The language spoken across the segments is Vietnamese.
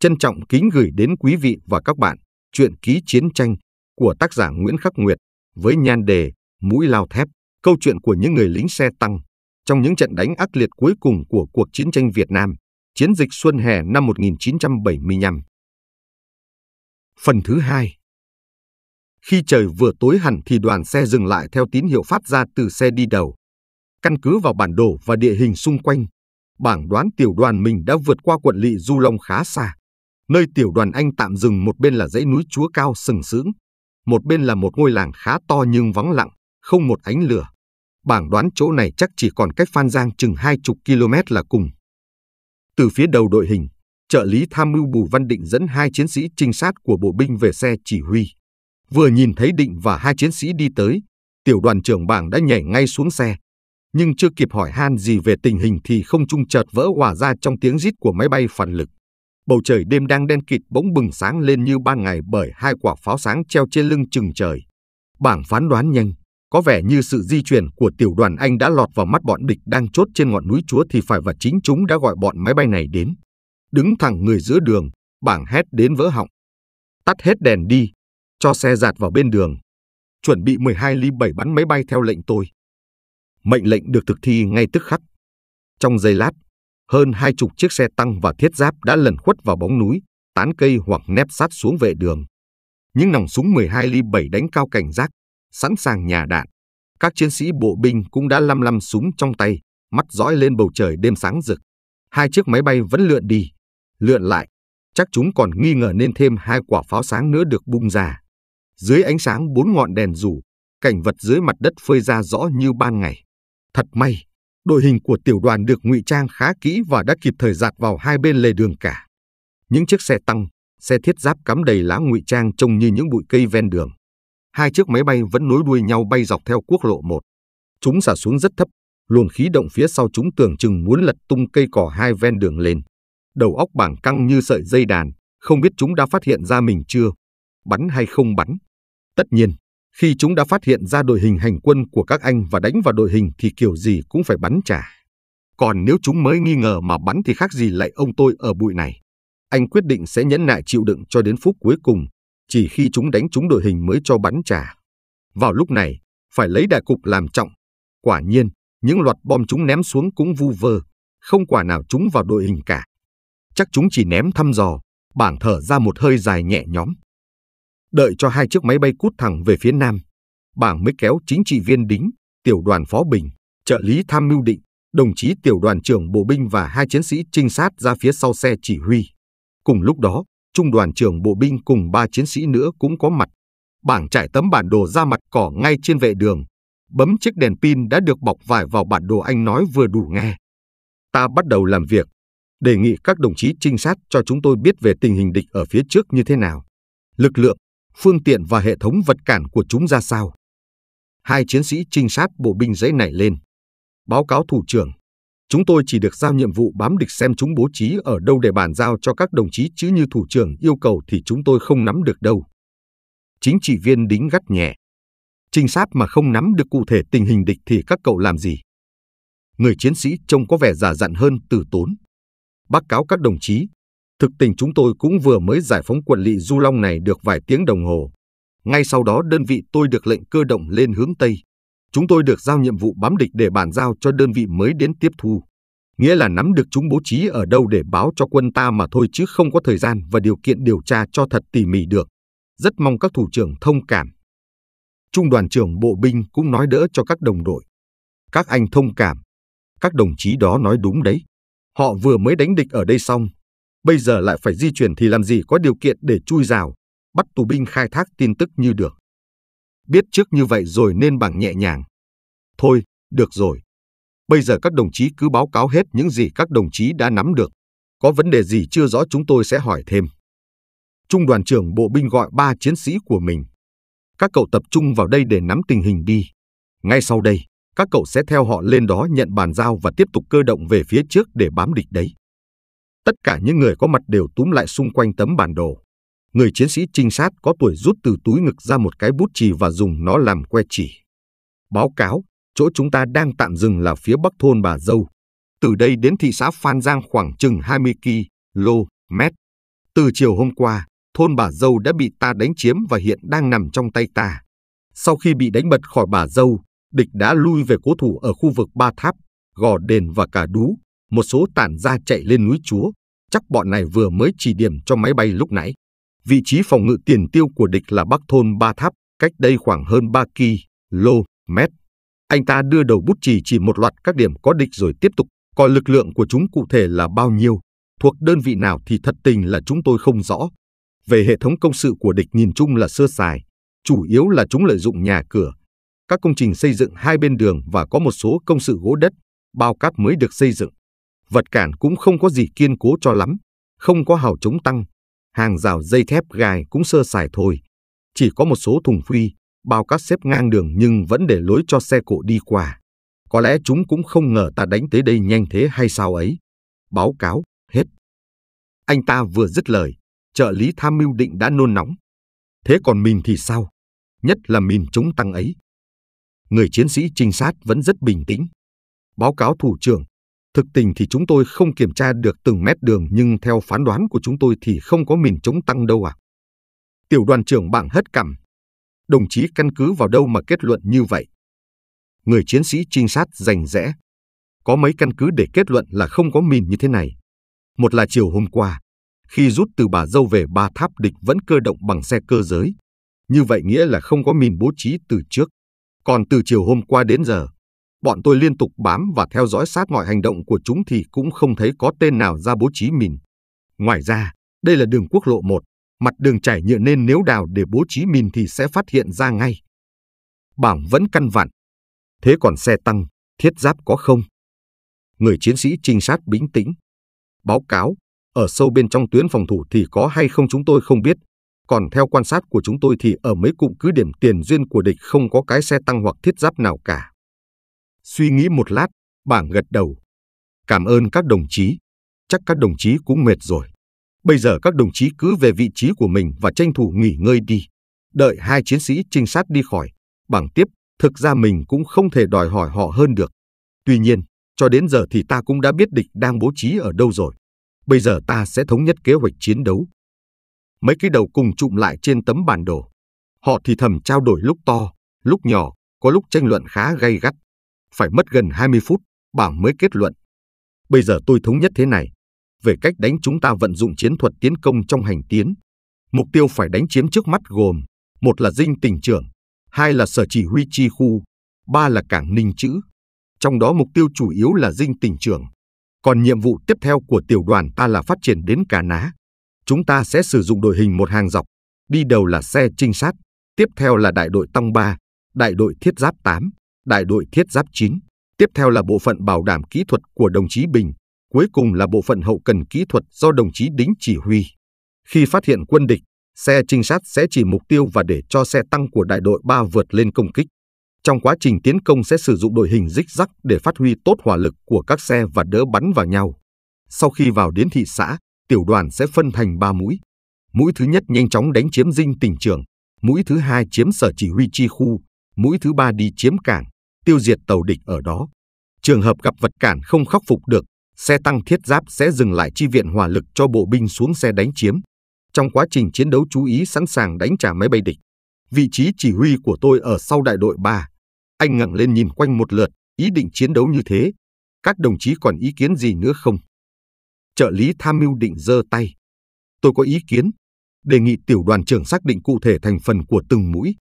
Trân trọng kính gửi đến quý vị và các bạn chuyện ký chiến tranh của tác giả Nguyễn Khắc Nguyệt với nhan đề Mũi lao thép, câu chuyện của những người lính xe tăng trong những trận đánh ác liệt cuối cùng của cuộc chiến tranh Việt Nam, chiến dịch xuân hè năm 1975. Phần thứ hai Khi trời vừa tối hẳn thì đoàn xe dừng lại theo tín hiệu phát ra từ xe đi đầu. Căn cứ vào bản đồ và địa hình xung quanh, bảng đoán tiểu đoàn mình đã vượt qua quận lỵ Du Long khá xa. Nơi tiểu đoàn anh tạm dừng một bên là dãy núi chúa cao sừng sững, một bên là một ngôi làng khá to nhưng vắng lặng, không một ánh lửa. Bảng đoán chỗ này chắc chỉ còn cách Phan Giang chừng hai chục km là cùng. Từ phía đầu đội hình, trợ lý tham mưu Bùi Văn Định dẫn hai chiến sĩ trinh sát của bộ binh về xe chỉ huy. Vừa nhìn thấy Định và hai chiến sĩ đi tới, tiểu đoàn trưởng bảng đã nhảy ngay xuống xe. Nhưng chưa kịp hỏi han gì về tình hình thì không trung chợt vỡ hòa ra trong tiếng rít của máy bay phản lực. Bầu trời đêm đang đen kịt bỗng bừng sáng lên như ban ngày bởi hai quả pháo sáng treo trên lưng chừng trời. Bảng phán đoán nhanh, có vẻ như sự di chuyển của tiểu đoàn Anh đã lọt vào mắt bọn địch đang chốt trên ngọn núi Chúa thì phải và chính chúng đã gọi bọn máy bay này đến. Đứng thẳng người giữa đường, bảng hét đến vỡ họng. Tắt hết đèn đi, cho xe dạt vào bên đường. Chuẩn bị 12 ly 7 bắn máy bay theo lệnh tôi. Mệnh lệnh được thực thi ngay tức khắc. Trong giây lát, hơn hai chục chiếc xe tăng và thiết giáp đã lẩn khuất vào bóng núi, tán cây hoặc nép sát xuống vệ đường. Những nòng súng 12 ly 7 đánh cao cảnh giác, sẵn sàng nhà đạn. Các chiến sĩ bộ binh cũng đã lăm lăm súng trong tay, mắt dõi lên bầu trời đêm sáng rực. Hai chiếc máy bay vẫn lượn đi, lượn lại. Chắc chúng còn nghi ngờ nên thêm hai quả pháo sáng nữa được bung ra. Dưới ánh sáng bốn ngọn đèn rủ, cảnh vật dưới mặt đất phơi ra rõ như ban ngày. Thật may, đội hình của tiểu đoàn được ngụy trang khá kỹ và đã kịp thời dạt vào hai bên lề đường cả. Những chiếc xe tăng, xe thiết giáp cắm đầy lá ngụy trang trông như những bụi cây ven đường. Hai chiếc máy bay vẫn nối đuôi nhau bay dọc theo quốc lộ 1. Chúng xả xuống rất thấp, luồng khí động phía sau chúng tưởng chừng muốn lật tung cây cỏ hai ven đường lên. Đầu óc bảng căng như sợi dây đàn, không biết chúng đã phát hiện ra mình chưa. Bắn hay không bắn? Tất nhiên, khi chúng đã phát hiện ra đội hình hành quân của các anh và đánh vào đội hình thì kiểu gì cũng phải bắn trả. Còn nếu chúng mới nghi ngờ mà bắn thì khác gì lại ông tôi ở bụi này. Anh quyết định sẽ nhẫn nại chịu đựng cho đến phút cuối cùng, chỉ khi chúng đánh chúng đội hình mới cho bắn trả. Vào lúc này, phải lấy đại cục làm trọng. Quả nhiên, những loạt bom chúng ném xuống cũng vu vơ, không quả nào chúng vào đội hình cả. Chắc chúng chỉ ném thăm dò, bảng thở ra một hơi dài nhẹ nhõm. Đợi cho hai chiếc máy bay cút thẳng về phía Nam, bảng mới kéo chính trị viên Đính, tiểu đoàn Phó Bình, trợ lý tham mưu định, đồng chí tiểu đoàn trưởng bộ binh và hai chiến sĩ trinh sát ra phía sau xe chỉ huy. Cùng lúc đó, trung đoàn trưởng bộ binh cùng ba chiến sĩ nữa cũng có mặt. Bảng trải tấm bản đồ ra mặt cỏ ngay trên vệ đường, bấm chiếc đèn pin đã được bọc vải vào bản đồ anh nói vừa đủ nghe. Ta bắt đầu làm việc, đề nghị các đồng chí trinh sát cho chúng tôi biết về tình hình địch ở phía trước như thế nào, lực lượng, phương tiện và hệ thống vật cản của chúng ra sao. Hai chiến sĩ trinh sát bộ binh giấy nảy lên. Báo cáo thủ trưởng, chúng tôi chỉ được giao nhiệm vụ bám địch xem chúng bố trí ở đâu để bàn giao cho các đồng chí chứ như thủ trưởng yêu cầu thì chúng tôi không nắm được đâu. Chính trị viên đính gắt nhẹ. Trinh sát mà không nắm được cụ thể tình hình địch thì các cậu làm gì? Người chiến sĩ trông có vẻ già dặn hơn từ tốn. Báo cáo các đồng chí, Thực tình chúng tôi cũng vừa mới giải phóng quần lị Du Long này được vài tiếng đồng hồ. Ngay sau đó đơn vị tôi được lệnh cơ động lên hướng Tây. Chúng tôi được giao nhiệm vụ bám địch để bàn giao cho đơn vị mới đến tiếp thu. Nghĩa là nắm được chúng bố trí ở đâu để báo cho quân ta mà thôi chứ không có thời gian và điều kiện điều tra cho thật tỉ mỉ được. Rất mong các thủ trưởng thông cảm. Trung đoàn trưởng bộ binh cũng nói đỡ cho các đồng đội. Các anh thông cảm. Các đồng chí đó nói đúng đấy. Họ vừa mới đánh địch ở đây xong, Bây giờ lại phải di chuyển thì làm gì có điều kiện để chui rào, bắt tù binh khai thác tin tức như được. Biết trước như vậy rồi nên bằng nhẹ nhàng. Thôi, được rồi. Bây giờ các đồng chí cứ báo cáo hết những gì các đồng chí đã nắm được. Có vấn đề gì chưa rõ chúng tôi sẽ hỏi thêm. Trung đoàn trưởng bộ binh gọi ba chiến sĩ của mình. Các cậu tập trung vào đây để nắm tình hình đi. Ngay sau đây, các cậu sẽ theo họ lên đó nhận bàn giao và tiếp tục cơ động về phía trước để bám địch đấy. Tất cả những người có mặt đều túm lại xung quanh tấm bản đồ. Người chiến sĩ trinh sát có tuổi rút từ túi ngực ra một cái bút chì và dùng nó làm que chỉ. Báo cáo, chỗ chúng ta đang tạm dừng là phía bắc thôn Bà Dâu. Từ đây đến thị xã Phan Giang khoảng chừng 20 km. Từ chiều hôm qua, thôn Bà Dâu đã bị ta đánh chiếm và hiện đang nằm trong tay ta. Sau khi bị đánh bật khỏi Bà Dâu, địch đã lui về cố thủ ở khu vực Ba Tháp, Gò Đền và Cả Đú, một số tản ra chạy lên núi Chúa, chắc bọn này vừa mới chỉ điểm cho máy bay lúc nãy. Vị trí phòng ngự tiền tiêu của địch là Bắc Thôn Ba Tháp, cách đây khoảng hơn ba 3 lô mét. Anh ta đưa đầu bút chỉ chỉ một loạt các điểm có địch rồi tiếp tục, coi lực lượng của chúng cụ thể là bao nhiêu, thuộc đơn vị nào thì thật tình là chúng tôi không rõ. Về hệ thống công sự của địch nhìn chung là sơ sài, chủ yếu là chúng lợi dụng nhà cửa, các công trình xây dựng hai bên đường và có một số công sự gỗ đất, bao cát mới được xây dựng vật cản cũng không có gì kiên cố cho lắm, không có hào chống tăng, hàng rào dây thép gai cũng sơ sài thôi. Chỉ có một số thùng phi, bao cát xếp ngang đường nhưng vẫn để lối cho xe cộ đi qua. Có lẽ chúng cũng không ngờ ta đánh tới đây nhanh thế hay sao ấy. Báo cáo, hết. Anh ta vừa dứt lời, trợ lý tham mưu định đã nôn nóng. Thế còn mình thì sao? Nhất là mình chống tăng ấy. Người chiến sĩ trinh sát vẫn rất bình tĩnh. Báo cáo thủ trưởng, Thực tình thì chúng tôi không kiểm tra được từng mét đường nhưng theo phán đoán của chúng tôi thì không có mìn chống tăng đâu à. Tiểu đoàn trưởng bảng hất cằm. Đồng chí căn cứ vào đâu mà kết luận như vậy? Người chiến sĩ trinh sát rành rẽ. Có mấy căn cứ để kết luận là không có mìn như thế này. Một là chiều hôm qua, khi rút từ bà dâu về ba tháp địch vẫn cơ động bằng xe cơ giới. Như vậy nghĩa là không có mìn bố trí từ trước. Còn từ chiều hôm qua đến giờ, Bọn tôi liên tục bám và theo dõi sát mọi hành động của chúng thì cũng không thấy có tên nào ra bố trí mìn. Ngoài ra, đây là đường quốc lộ 1, mặt đường chảy nhựa nên nếu đào để bố trí mìn thì sẽ phát hiện ra ngay. Bảng vẫn căn vặn. Thế còn xe tăng, thiết giáp có không? Người chiến sĩ trinh sát bình tĩnh. Báo cáo, ở sâu bên trong tuyến phòng thủ thì có hay không chúng tôi không biết. Còn theo quan sát của chúng tôi thì ở mấy cụm cứ điểm tiền duyên của địch không có cái xe tăng hoặc thiết giáp nào cả. Suy nghĩ một lát, bảng gật đầu. Cảm ơn các đồng chí. Chắc các đồng chí cũng mệt rồi. Bây giờ các đồng chí cứ về vị trí của mình và tranh thủ nghỉ ngơi đi. Đợi hai chiến sĩ trinh sát đi khỏi. Bảng tiếp, thực ra mình cũng không thể đòi hỏi họ hơn được. Tuy nhiên, cho đến giờ thì ta cũng đã biết địch đang bố trí ở đâu rồi. Bây giờ ta sẽ thống nhất kế hoạch chiến đấu. Mấy cái đầu cùng chụm lại trên tấm bản đồ. Họ thì thầm trao đổi lúc to, lúc nhỏ, có lúc tranh luận khá gay gắt phải mất gần 20 phút, bà mới kết luận. Bây giờ tôi thống nhất thế này, về cách đánh chúng ta vận dụng chiến thuật tiến công trong hành tiến. Mục tiêu phải đánh chiếm trước mắt gồm, một là dinh tỉnh trưởng, hai là sở chỉ huy chi khu, ba là cảng ninh chữ. Trong đó mục tiêu chủ yếu là dinh tỉnh trưởng. Còn nhiệm vụ tiếp theo của tiểu đoàn ta là phát triển đến Cà Ná. Chúng ta sẽ sử dụng đội hình một hàng dọc, đi đầu là xe trinh sát, tiếp theo là đại đội tăng 3, đại đội thiết giáp 8 đại đội thiết giáp 9, tiếp theo là bộ phận bảo đảm kỹ thuật của đồng chí Bình, cuối cùng là bộ phận hậu cần kỹ thuật do đồng chí Đính chỉ huy. Khi phát hiện quân địch, xe trinh sát sẽ chỉ mục tiêu và để cho xe tăng của đại đội 3 vượt lên công kích. Trong quá trình tiến công sẽ sử dụng đội hình rích rắc để phát huy tốt hỏa lực của các xe và đỡ bắn vào nhau. Sau khi vào đến thị xã, tiểu đoàn sẽ phân thành 3 mũi. Mũi thứ nhất nhanh chóng đánh chiếm dinh tỉnh trường, mũi thứ hai chiếm sở chỉ huy chi khu, mũi thứ ba đi chiếm cảng, tiêu diệt tàu địch ở đó. Trường hợp gặp vật cản không khắc phục được, xe tăng thiết giáp sẽ dừng lại chi viện hỏa lực cho bộ binh xuống xe đánh chiếm. Trong quá trình chiến đấu chú ý sẵn sàng đánh trả máy bay địch. Vị trí chỉ huy của tôi ở sau đại đội 3. Anh ngẩng lên nhìn quanh một lượt, ý định chiến đấu như thế. Các đồng chí còn ý kiến gì nữa không? Trợ lý tham mưu định giơ tay. Tôi có ý kiến, đề nghị tiểu đoàn trưởng xác định cụ thể thành phần của từng mũi.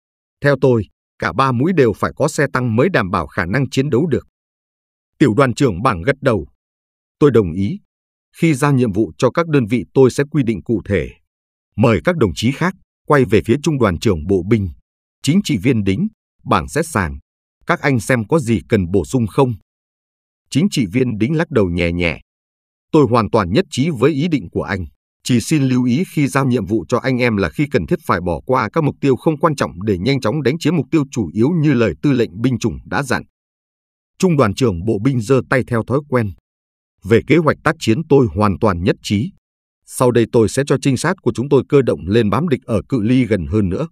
Theo tôi, cả ba mũi đều phải có xe tăng mới đảm bảo khả năng chiến đấu được. Tiểu đoàn trưởng bảng gật đầu. Tôi đồng ý. Khi giao nhiệm vụ cho các đơn vị tôi sẽ quy định cụ thể. Mời các đồng chí khác quay về phía trung đoàn trưởng bộ binh. Chính trị viên đính, bảng xét sàng. Các anh xem có gì cần bổ sung không? Chính trị viên đính lắc đầu nhẹ nhẹ. Tôi hoàn toàn nhất trí với ý định của anh. Chỉ xin lưu ý khi giao nhiệm vụ cho anh em là khi cần thiết phải bỏ qua các mục tiêu không quan trọng để nhanh chóng đánh chiếm mục tiêu chủ yếu như lời tư lệnh binh chủng đã dặn. Trung đoàn trưởng bộ binh giơ tay theo thói quen. Về kế hoạch tác chiến tôi hoàn toàn nhất trí. Sau đây tôi sẽ cho trinh sát của chúng tôi cơ động lên bám địch ở cự ly gần hơn nữa.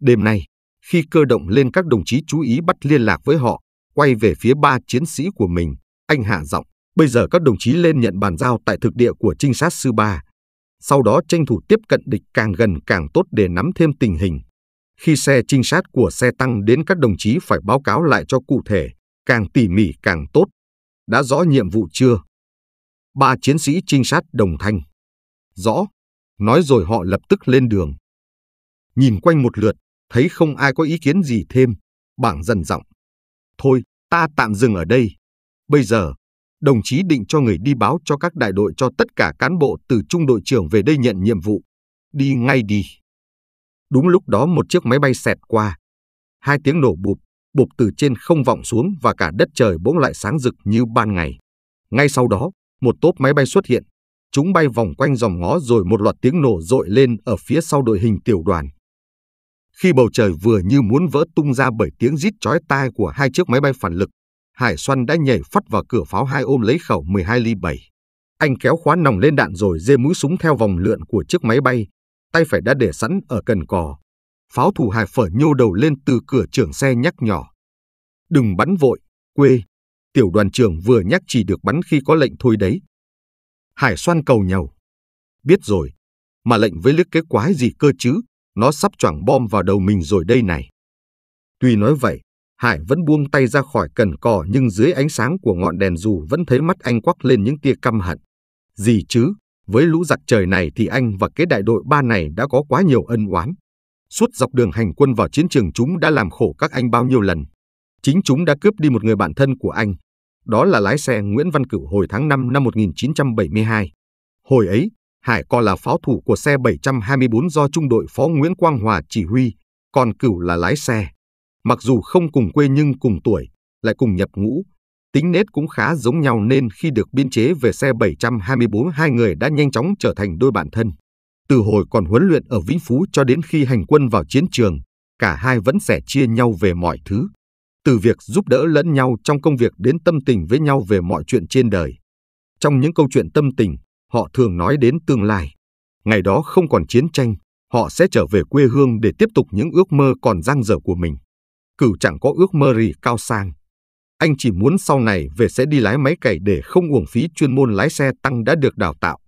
Đêm nay, khi cơ động lên các đồng chí chú ý bắt liên lạc với họ, quay về phía ba chiến sĩ của mình, anh hạ giọng. Bây giờ các đồng chí lên nhận bàn giao tại thực địa của trinh sát sư ba sau đó tranh thủ tiếp cận địch càng gần càng tốt để nắm thêm tình hình. Khi xe trinh sát của xe tăng đến các đồng chí phải báo cáo lại cho cụ thể, càng tỉ mỉ càng tốt. Đã rõ nhiệm vụ chưa? Ba chiến sĩ trinh sát đồng thanh. Rõ. Nói rồi họ lập tức lên đường. Nhìn quanh một lượt, thấy không ai có ý kiến gì thêm. Bảng dần giọng. Thôi, ta tạm dừng ở đây. Bây giờ, đồng chí định cho người đi báo cho các đại đội cho tất cả cán bộ từ trung đội trưởng về đây nhận nhiệm vụ. Đi ngay đi. Đúng lúc đó một chiếc máy bay xẹt qua. Hai tiếng nổ bụp, bụp từ trên không vọng xuống và cả đất trời bỗng lại sáng rực như ban ngày. Ngay sau đó, một tốp máy bay xuất hiện. Chúng bay vòng quanh dòng ngó rồi một loạt tiếng nổ rội lên ở phía sau đội hình tiểu đoàn. Khi bầu trời vừa như muốn vỡ tung ra bởi tiếng rít chói tai của hai chiếc máy bay phản lực, Hải Xuân đã nhảy phắt vào cửa pháo hai ôm lấy khẩu 12 ly 7. Anh kéo khóa nòng lên đạn rồi dê mũi súng theo vòng lượn của chiếc máy bay, tay phải đã để sẵn ở cần cò. Pháo thủ Hải phở nhô đầu lên từ cửa trưởng xe nhắc nhỏ. Đừng bắn vội, quê. Tiểu đoàn trưởng vừa nhắc chỉ được bắn khi có lệnh thôi đấy. Hải Xuân cầu nhau: Biết rồi, mà lệnh với liếc cái quái gì cơ chứ, nó sắp choảng bom vào đầu mình rồi đây này. Tuy nói vậy, Hải vẫn buông tay ra khỏi cần cỏ nhưng dưới ánh sáng của ngọn đèn dù vẫn thấy mắt anh quắc lên những tia căm hận. Gì chứ, với lũ giặc trời này thì anh và cái đại đội ba này đã có quá nhiều ân oán. Suốt dọc đường hành quân vào chiến trường chúng đã làm khổ các anh bao nhiêu lần. Chính chúng đã cướp đi một người bạn thân của anh. Đó là lái xe Nguyễn Văn Cửu hồi tháng 5 năm 1972. Hồi ấy, Hải co là pháo thủ của xe 724 do trung đội phó Nguyễn Quang Hòa chỉ huy, còn Cửu là lái xe. Mặc dù không cùng quê nhưng cùng tuổi, lại cùng nhập ngũ, tính nết cũng khá giống nhau nên khi được biên chế về xe 724 hai người đã nhanh chóng trở thành đôi bạn thân. Từ hồi còn huấn luyện ở Vĩnh Phú cho đến khi hành quân vào chiến trường, cả hai vẫn sẻ chia nhau về mọi thứ. Từ việc giúp đỡ lẫn nhau trong công việc đến tâm tình với nhau về mọi chuyện trên đời. Trong những câu chuyện tâm tình, họ thường nói đến tương lai. Ngày đó không còn chiến tranh, họ sẽ trở về quê hương để tiếp tục những ước mơ còn dang dở của mình. Cửu chẳng có ước mơ gì cao sang. Anh chỉ muốn sau này về sẽ đi lái máy cày để không uổng phí chuyên môn lái xe tăng đã được đào tạo.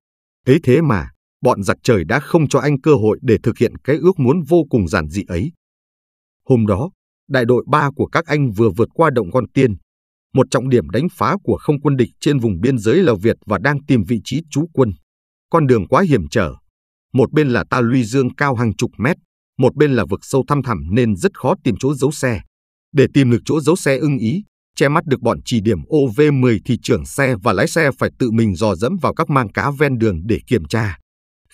Thế thế mà, bọn giặc trời đã không cho anh cơ hội để thực hiện cái ước muốn vô cùng giản dị ấy. Hôm đó, đại đội 3 của các anh vừa vượt qua động con tiên. Một trọng điểm đánh phá của không quân địch trên vùng biên giới Lào Việt và đang tìm vị trí trú quân. Con đường quá hiểm trở. Một bên là ta luy dương cao hàng chục mét, một bên là vực sâu thăm thẳm nên rất khó tìm chỗ giấu xe. Để tìm được chỗ giấu xe ưng ý, che mắt được bọn chỉ điểm OV10 thì trưởng xe và lái xe phải tự mình dò dẫm vào các mang cá ven đường để kiểm tra.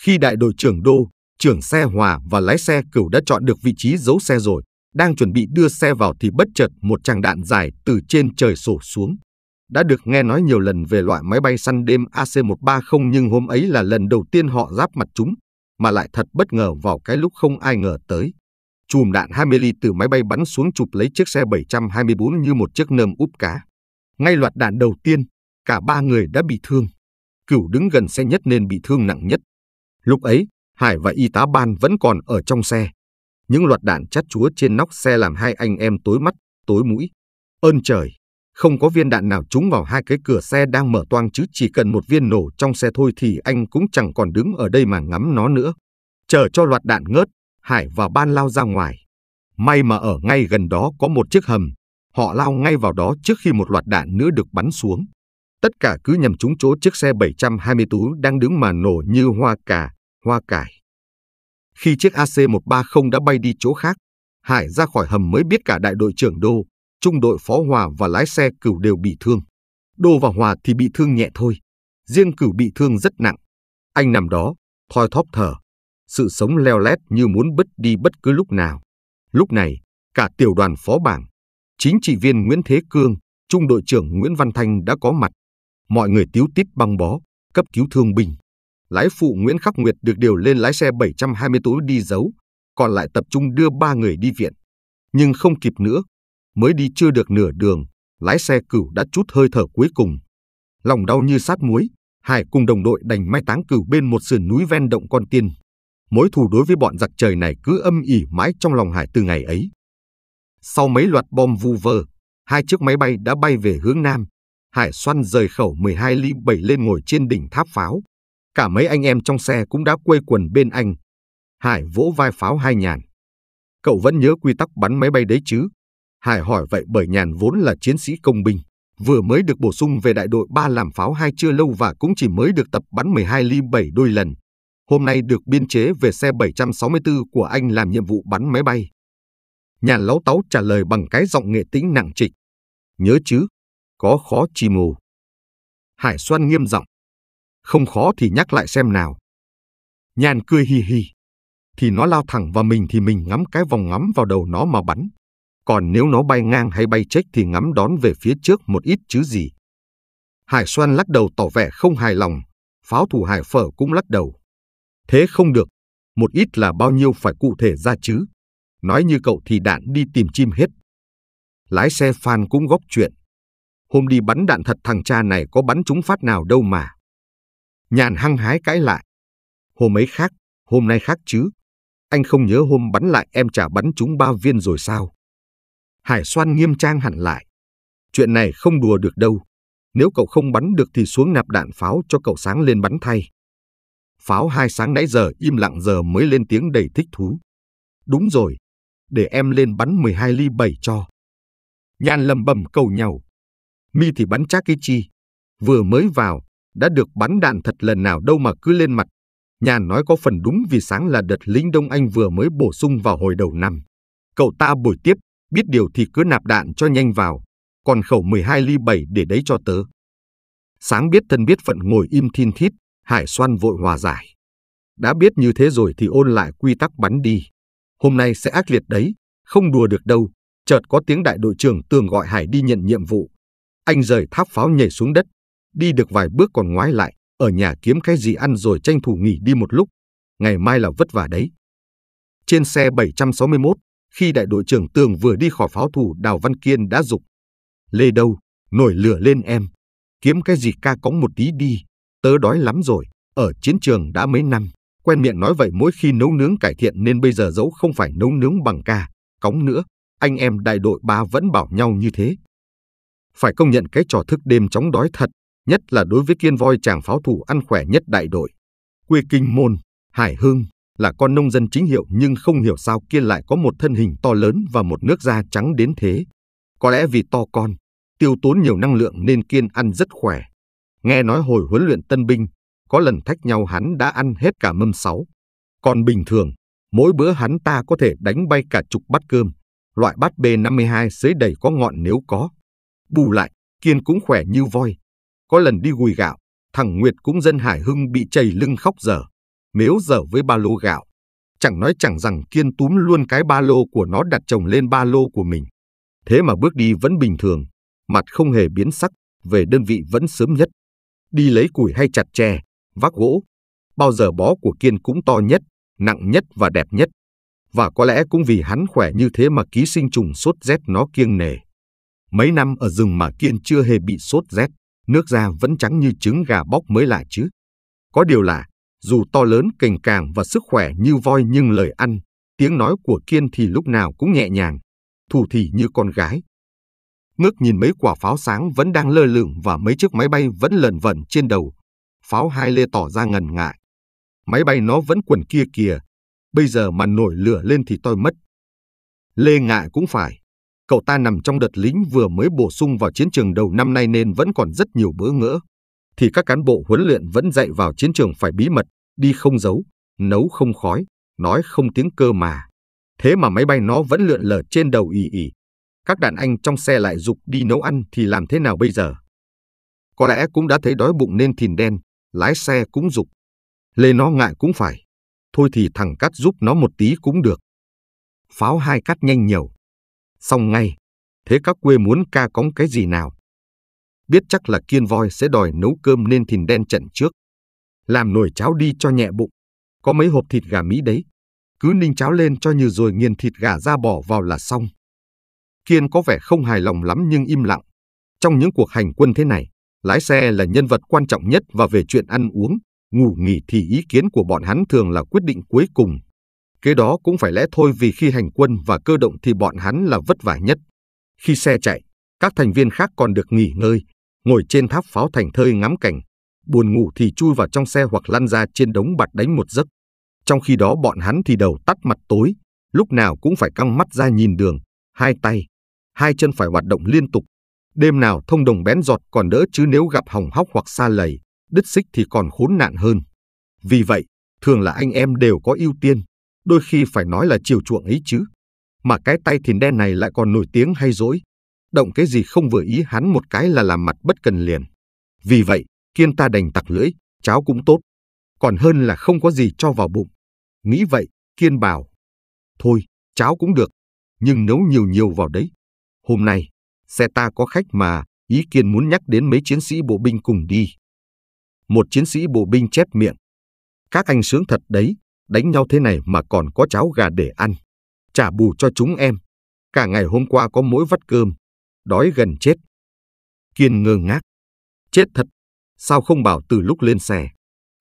Khi đại đội trưởng Đô, trưởng xe Hòa và lái xe Cửu đã chọn được vị trí giấu xe rồi, đang chuẩn bị đưa xe vào thì bất chợt một tràng đạn dài từ trên trời sổ xuống. Đã được nghe nói nhiều lần về loại máy bay săn đêm AC-130 nhưng hôm ấy là lần đầu tiên họ giáp mặt chúng, mà lại thật bất ngờ vào cái lúc không ai ngờ tới. Chùm đạn 20 ly từ máy bay bắn xuống chụp lấy chiếc xe 724 như một chiếc nơm úp cá. Ngay loạt đạn đầu tiên, cả ba người đã bị thương. Cửu đứng gần xe nhất nên bị thương nặng nhất. Lúc ấy, Hải và y tá ban vẫn còn ở trong xe. Những loạt đạn chát chúa trên nóc xe làm hai anh em tối mắt, tối mũi. Ơn trời! Không có viên đạn nào trúng vào hai cái cửa xe đang mở toang chứ chỉ cần một viên nổ trong xe thôi thì anh cũng chẳng còn đứng ở đây mà ngắm nó nữa. Chờ cho loạt đạn ngớt, Hải và Ban lao ra ngoài. May mà ở ngay gần đó có một chiếc hầm, họ lao ngay vào đó trước khi một loạt đạn nữa được bắn xuống. Tất cả cứ nhằm trúng chỗ chiếc xe 720 túi đang đứng mà nổ như hoa cà, hoa cải. Khi chiếc AC-130 đã bay đi chỗ khác, Hải ra khỏi hầm mới biết cả đại đội trưởng Đô, Trung đội phó Hòa và lái xe Cửu đều bị thương. Đô và Hòa thì bị thương nhẹ thôi. Riêng Cửu bị thương rất nặng. Anh nằm đó, thoi thóp thở. Sự sống leo lét như muốn bứt đi bất cứ lúc nào. Lúc này, cả tiểu đoàn phó bảng, chính trị viên Nguyễn Thế Cương, trung đội trưởng Nguyễn Văn Thanh đã có mặt. Mọi người tiếu tít băng bó, cấp cứu thương binh. Lái phụ Nguyễn Khắc Nguyệt được điều lên lái xe 720 tối đi giấu, còn lại tập trung đưa ba người đi viện. Nhưng không kịp nữa, Mới đi chưa được nửa đường, lái xe cửu đã chút hơi thở cuối cùng. Lòng đau như sát muối, Hải cùng đồng đội đành mai táng cửu bên một sườn núi ven động con tiên. Mối thù đối với bọn giặc trời này cứ âm ỉ mãi trong lòng Hải từ ngày ấy. Sau mấy loạt bom vu vơ, hai chiếc máy bay đã bay về hướng Nam. Hải xoăn rời khẩu 12 ly 7 lên ngồi trên đỉnh tháp pháo. Cả mấy anh em trong xe cũng đã quây quần bên anh. Hải vỗ vai pháo hai nhàn. Cậu vẫn nhớ quy tắc bắn máy bay đấy chứ? Hải hỏi vậy bởi Nhàn vốn là chiến sĩ công binh, vừa mới được bổ sung về đại đội 3 làm pháo hai chưa lâu và cũng chỉ mới được tập bắn 12 ly 7 đôi lần. Hôm nay được biên chế về xe 764 của anh làm nhiệm vụ bắn máy bay. Nhàn láo táo trả lời bằng cái giọng nghệ tĩnh nặng trịch. Nhớ chứ, có khó chi mù. Hải xoan nghiêm giọng. Không khó thì nhắc lại xem nào. Nhàn cười hì hì. Thì nó lao thẳng vào mình thì mình ngắm cái vòng ngắm vào đầu nó mà bắn còn nếu nó bay ngang hay bay chết thì ngắm đón về phía trước một ít chứ gì. Hải Soan lắc đầu tỏ vẻ không hài lòng, pháo thủ Hải Phở cũng lắc đầu. Thế không được, một ít là bao nhiêu phải cụ thể ra chứ. Nói như cậu thì đạn đi tìm chim hết. Lái xe Phan cũng góp chuyện. Hôm đi bắn đạn thật thằng cha này có bắn trúng phát nào đâu mà. Nhàn hăng hái cãi lại. Hôm ấy khác, hôm nay khác chứ. Anh không nhớ hôm bắn lại em trả bắn trúng ba viên rồi sao? Hải Soan nghiêm trang hẳn lại. Chuyện này không đùa được đâu. Nếu cậu không bắn được thì xuống nạp đạn pháo cho cậu sáng lên bắn thay. Pháo hai sáng nãy giờ im lặng giờ mới lên tiếng đầy thích thú. Đúng rồi, để em lên bắn 12 ly 7 cho. Nhàn lầm bầm cầu nhau. Mi thì bắn chắc cái chi. Vừa mới vào, đã được bắn đạn thật lần nào đâu mà cứ lên mặt. Nhàn nói có phần đúng vì sáng là đợt lính Đông Anh vừa mới bổ sung vào hồi đầu năm. Cậu ta buổi tiếp biết điều thì cứ nạp đạn cho nhanh vào, còn khẩu 12 ly 7 để đấy cho tớ. Sáng biết thân biết phận ngồi im thiên thít, Hải xoan vội hòa giải. Đã biết như thế rồi thì ôn lại quy tắc bắn đi. Hôm nay sẽ ác liệt đấy, không đùa được đâu. Chợt có tiếng đại đội trưởng tường gọi Hải đi nhận nhiệm vụ. Anh rời tháp pháo nhảy xuống đất, đi được vài bước còn ngoái lại, ở nhà kiếm cái gì ăn rồi tranh thủ nghỉ đi một lúc. Ngày mai là vất vả đấy. Trên xe 761, khi đại đội trưởng Tường vừa đi khỏi pháo thủ Đào Văn Kiên đã dục Lê đâu, nổi lửa lên em, kiếm cái gì ca cõng một tí đi, tớ đói lắm rồi, ở chiến trường đã mấy năm, quen miệng nói vậy mỗi khi nấu nướng cải thiện nên bây giờ dẫu không phải nấu nướng bằng ca, cõng nữa, anh em đại đội ba vẫn bảo nhau như thế. Phải công nhận cái trò thức đêm chóng đói thật, nhất là đối với kiên voi chàng pháo thủ ăn khỏe nhất đại đội. Quê Kinh Môn, Hải Hương, là con nông dân chính hiệu nhưng không hiểu sao kia lại có một thân hình to lớn và một nước da trắng đến thế. Có lẽ vì to con, tiêu tốn nhiều năng lượng nên kiên ăn rất khỏe. Nghe nói hồi huấn luyện tân binh, có lần thách nhau hắn đã ăn hết cả mâm sáu. Còn bình thường, mỗi bữa hắn ta có thể đánh bay cả chục bát cơm, loại bát B52 dưới đầy có ngọn nếu có. Bù lại, kiên cũng khỏe như voi. Có lần đi gùi gạo, thằng Nguyệt cũng dân Hải Hưng bị chảy lưng khóc dở nếu dở với ba lô gạo. Chẳng nói chẳng rằng Kiên túm luôn cái ba lô của nó đặt chồng lên ba lô của mình. Thế mà bước đi vẫn bình thường, mặt không hề biến sắc, về đơn vị vẫn sớm nhất. Đi lấy củi hay chặt tre, vác gỗ, bao giờ bó của Kiên cũng to nhất, nặng nhất và đẹp nhất. Và có lẽ cũng vì hắn khỏe như thế mà ký sinh trùng sốt rét nó kiêng nề. Mấy năm ở rừng mà Kiên chưa hề bị sốt rét, nước da vẫn trắng như trứng gà bóc mới lạ chứ. Có điều là, dù to lớn cành càng và sức khỏe như voi nhưng lời ăn, tiếng nói của Kiên thì lúc nào cũng nhẹ nhàng, thủ thì như con gái. Ngước nhìn mấy quả pháo sáng vẫn đang lơ lửng và mấy chiếc máy bay vẫn lờn vẩn trên đầu. Pháo hai lê tỏ ra ngần ngại. Máy bay nó vẫn quần kia kìa. Bây giờ mà nổi lửa lên thì tôi mất. Lê ngại cũng phải. Cậu ta nằm trong đợt lính vừa mới bổ sung vào chiến trường đầu năm nay nên vẫn còn rất nhiều bỡ ngỡ thì các cán bộ huấn luyện vẫn dạy vào chiến trường phải bí mật, đi không giấu, nấu không khói, nói không tiếng cơ mà. Thế mà máy bay nó vẫn lượn lờ trên đầu ì ì. Các đàn anh trong xe lại dục đi nấu ăn thì làm thế nào bây giờ? Có lẽ cũng đã thấy đói bụng nên thìn đen, lái xe cũng dục. Lê nó ngại cũng phải. Thôi thì thằng cắt giúp nó một tí cũng được. Pháo hai cắt nhanh nhiều. Xong ngay, thế các quê muốn ca cóng cái gì nào? biết chắc là kiên voi sẽ đòi nấu cơm nên thìn đen trận trước. Làm nồi cháo đi cho nhẹ bụng, có mấy hộp thịt gà Mỹ đấy. Cứ ninh cháo lên cho như rồi nghiền thịt gà ra bỏ vào là xong. Kiên có vẻ không hài lòng lắm nhưng im lặng. Trong những cuộc hành quân thế này, lái xe là nhân vật quan trọng nhất và về chuyện ăn uống, ngủ nghỉ thì ý kiến của bọn hắn thường là quyết định cuối cùng. Kế đó cũng phải lẽ thôi vì khi hành quân và cơ động thì bọn hắn là vất vả nhất. Khi xe chạy, các thành viên khác còn được nghỉ ngơi, ngồi trên tháp pháo thành thơi ngắm cảnh, buồn ngủ thì chui vào trong xe hoặc lăn ra trên đống bạt đánh một giấc. Trong khi đó bọn hắn thì đầu tắt mặt tối, lúc nào cũng phải căng mắt ra nhìn đường, hai tay, hai chân phải hoạt động liên tục. Đêm nào thông đồng bén giọt còn đỡ chứ nếu gặp hỏng hóc hoặc xa lầy, đứt xích thì còn khốn nạn hơn. Vì vậy, thường là anh em đều có ưu tiên, đôi khi phải nói là chiều chuộng ấy chứ. Mà cái tay thìn đen này lại còn nổi tiếng hay dỗi động cái gì không vừa ý hắn một cái là làm mặt bất cần liền. Vì vậy, kiên ta đành tặc lưỡi, cháo cũng tốt, còn hơn là không có gì cho vào bụng. Nghĩ vậy, kiên bảo, thôi, cháo cũng được, nhưng nấu nhiều nhiều vào đấy. Hôm nay, xe ta có khách mà, ý kiên muốn nhắc đến mấy chiến sĩ bộ binh cùng đi. Một chiến sĩ bộ binh chép miệng. Các anh sướng thật đấy, đánh nhau thế này mà còn có cháo gà để ăn. Trả bù cho chúng em. Cả ngày hôm qua có mỗi vắt cơm, đói gần chết. Kiên ngơ ngác. Chết thật, sao không bảo từ lúc lên xe?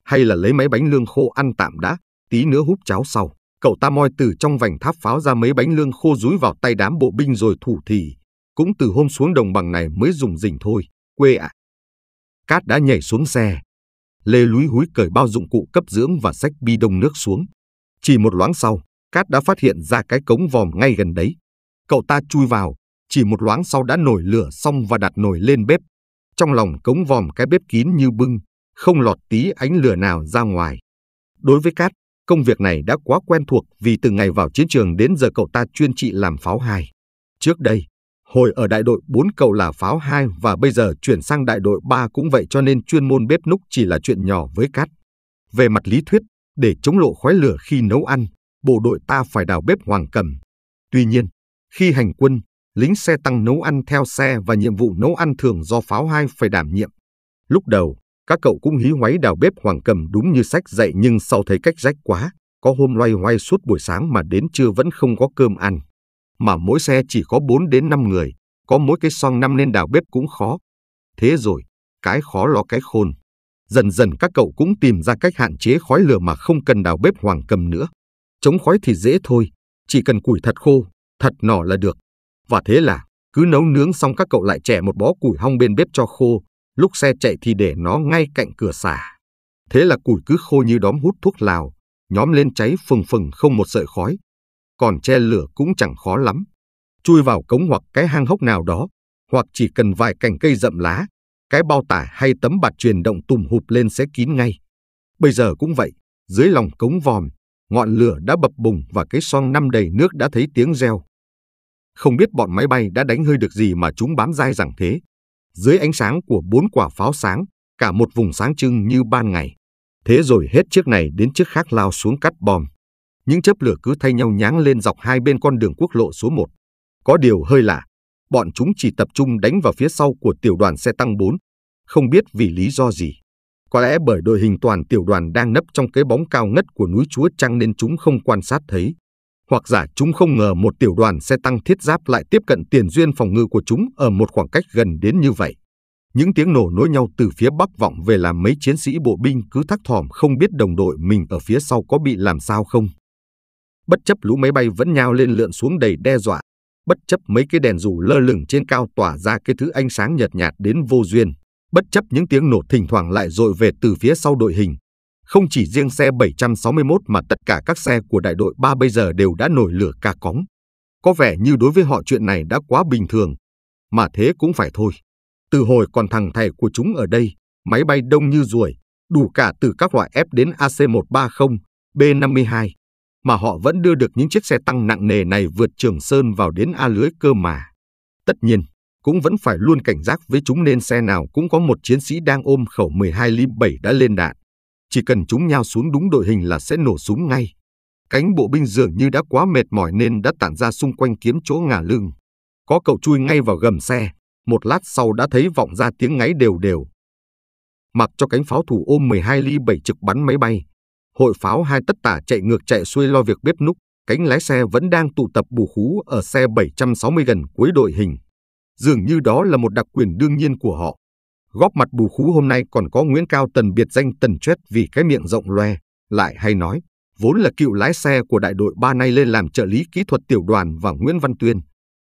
Hay là lấy mấy bánh lương khô ăn tạm đã, tí nữa hút cháo sau. Cậu ta moi từ trong vành tháp pháo ra mấy bánh lương khô rúi vào tay đám bộ binh rồi thủ thì. Cũng từ hôm xuống đồng bằng này mới dùng dình thôi, quê ạ. À. Cát đã nhảy xuống xe. Lê lúi húi cởi bao dụng cụ cấp dưỡng và sách bi đông nước xuống. Chỉ một loáng sau, Cát đã phát hiện ra cái cống vòm ngay gần đấy. Cậu ta chui vào, chỉ một loáng sau đã nổi lửa xong và đặt nồi lên bếp. Trong lòng cống vòm cái bếp kín như bưng, không lọt tí ánh lửa nào ra ngoài. Đối với Cát, công việc này đã quá quen thuộc vì từ ngày vào chiến trường đến giờ cậu ta chuyên trị làm pháo hai. Trước đây, hồi ở đại đội 4 cậu là pháo hai và bây giờ chuyển sang đại đội 3 cũng vậy cho nên chuyên môn bếp núc chỉ là chuyện nhỏ với Cát. Về mặt lý thuyết, để chống lộ khói lửa khi nấu ăn, bộ đội ta phải đào bếp hoàng cầm. Tuy nhiên, khi hành quân, lính xe tăng nấu ăn theo xe và nhiệm vụ nấu ăn thường do pháo hai phải đảm nhiệm. Lúc đầu, các cậu cũng hí hoáy đào bếp hoàng cầm đúng như sách dạy nhưng sau thấy cách rách quá, có hôm loay hoay suốt buổi sáng mà đến trưa vẫn không có cơm ăn. Mà mỗi xe chỉ có 4 đến 5 người, có mỗi cái song năm nên đào bếp cũng khó. Thế rồi, cái khó lo cái khôn. Dần dần các cậu cũng tìm ra cách hạn chế khói lửa mà không cần đào bếp hoàng cầm nữa. Chống khói thì dễ thôi, chỉ cần củi thật khô, thật nỏ là được. Và thế là, cứ nấu nướng xong các cậu lại trẻ một bó củi hong bên bếp cho khô, lúc xe chạy thì để nó ngay cạnh cửa xả. Thế là củi cứ khô như đóm hút thuốc lào, nhóm lên cháy phừng phừng không một sợi khói. Còn che lửa cũng chẳng khó lắm. Chui vào cống hoặc cái hang hốc nào đó, hoặc chỉ cần vài cành cây rậm lá, cái bao tải hay tấm bạt truyền động tùm hụp lên sẽ kín ngay. Bây giờ cũng vậy, dưới lòng cống vòm, ngọn lửa đã bập bùng và cái son năm đầy nước đã thấy tiếng reo. Không biết bọn máy bay đã đánh hơi được gì mà chúng bám dai rằng thế. Dưới ánh sáng của bốn quả pháo sáng, cả một vùng sáng trưng như ban ngày. Thế rồi hết chiếc này đến chiếc khác lao xuống cắt bom. Những chớp lửa cứ thay nhau nháng lên dọc hai bên con đường quốc lộ số 1. Có điều hơi lạ, bọn chúng chỉ tập trung đánh vào phía sau của tiểu đoàn xe tăng 4, không biết vì lý do gì. Có lẽ bởi đội hình toàn tiểu đoàn đang nấp trong cái bóng cao ngất của núi Chúa Trăng nên chúng không quan sát thấy hoặc giả chúng không ngờ một tiểu đoàn xe tăng thiết giáp lại tiếp cận tiền duyên phòng ngự của chúng ở một khoảng cách gần đến như vậy. Những tiếng nổ nối nhau từ phía bắc vọng về làm mấy chiến sĩ bộ binh cứ thắc thỏm không biết đồng đội mình ở phía sau có bị làm sao không. Bất chấp lũ máy bay vẫn nhao lên lượn xuống đầy đe dọa, bất chấp mấy cái đèn dù lơ lửng trên cao tỏa ra cái thứ ánh sáng nhợt nhạt đến vô duyên, bất chấp những tiếng nổ thỉnh thoảng lại dội về từ phía sau đội hình, không chỉ riêng xe 761 mà tất cả các xe của đại đội 3 bây giờ đều đã nổi lửa cà cóng. Có vẻ như đối với họ chuyện này đã quá bình thường. Mà thế cũng phải thôi. Từ hồi còn thằng thầy của chúng ở đây, máy bay đông như ruồi, đủ cả từ các loại F đến AC-130, B-52. Mà họ vẫn đưa được những chiếc xe tăng nặng nề này vượt Trường Sơn vào đến A lưới cơ mà. Tất nhiên, cũng vẫn phải luôn cảnh giác với chúng nên xe nào cũng có một chiến sĩ đang ôm khẩu 12 lim 7 đã lên đạn chỉ cần chúng nhao xuống đúng đội hình là sẽ nổ súng ngay. Cánh bộ binh dường như đã quá mệt mỏi nên đã tản ra xung quanh kiếm chỗ ngả lưng. Có cậu chui ngay vào gầm xe, một lát sau đã thấy vọng ra tiếng ngáy đều đều. Mặc cho cánh pháo thủ ôm 12 ly 7 trực bắn máy bay, hội pháo hai tất tả chạy ngược chạy xuôi lo việc bếp núc, cánh lái xe vẫn đang tụ tập bù khú ở xe 760 gần cuối đội hình. Dường như đó là một đặc quyền đương nhiên của họ. Góp mặt bù khú hôm nay còn có Nguyễn Cao Tần biệt danh Tần Chuyết vì cái miệng rộng loe, lại hay nói, vốn là cựu lái xe của đại đội ba nay lên làm trợ lý kỹ thuật tiểu đoàn và Nguyễn Văn Tuyên.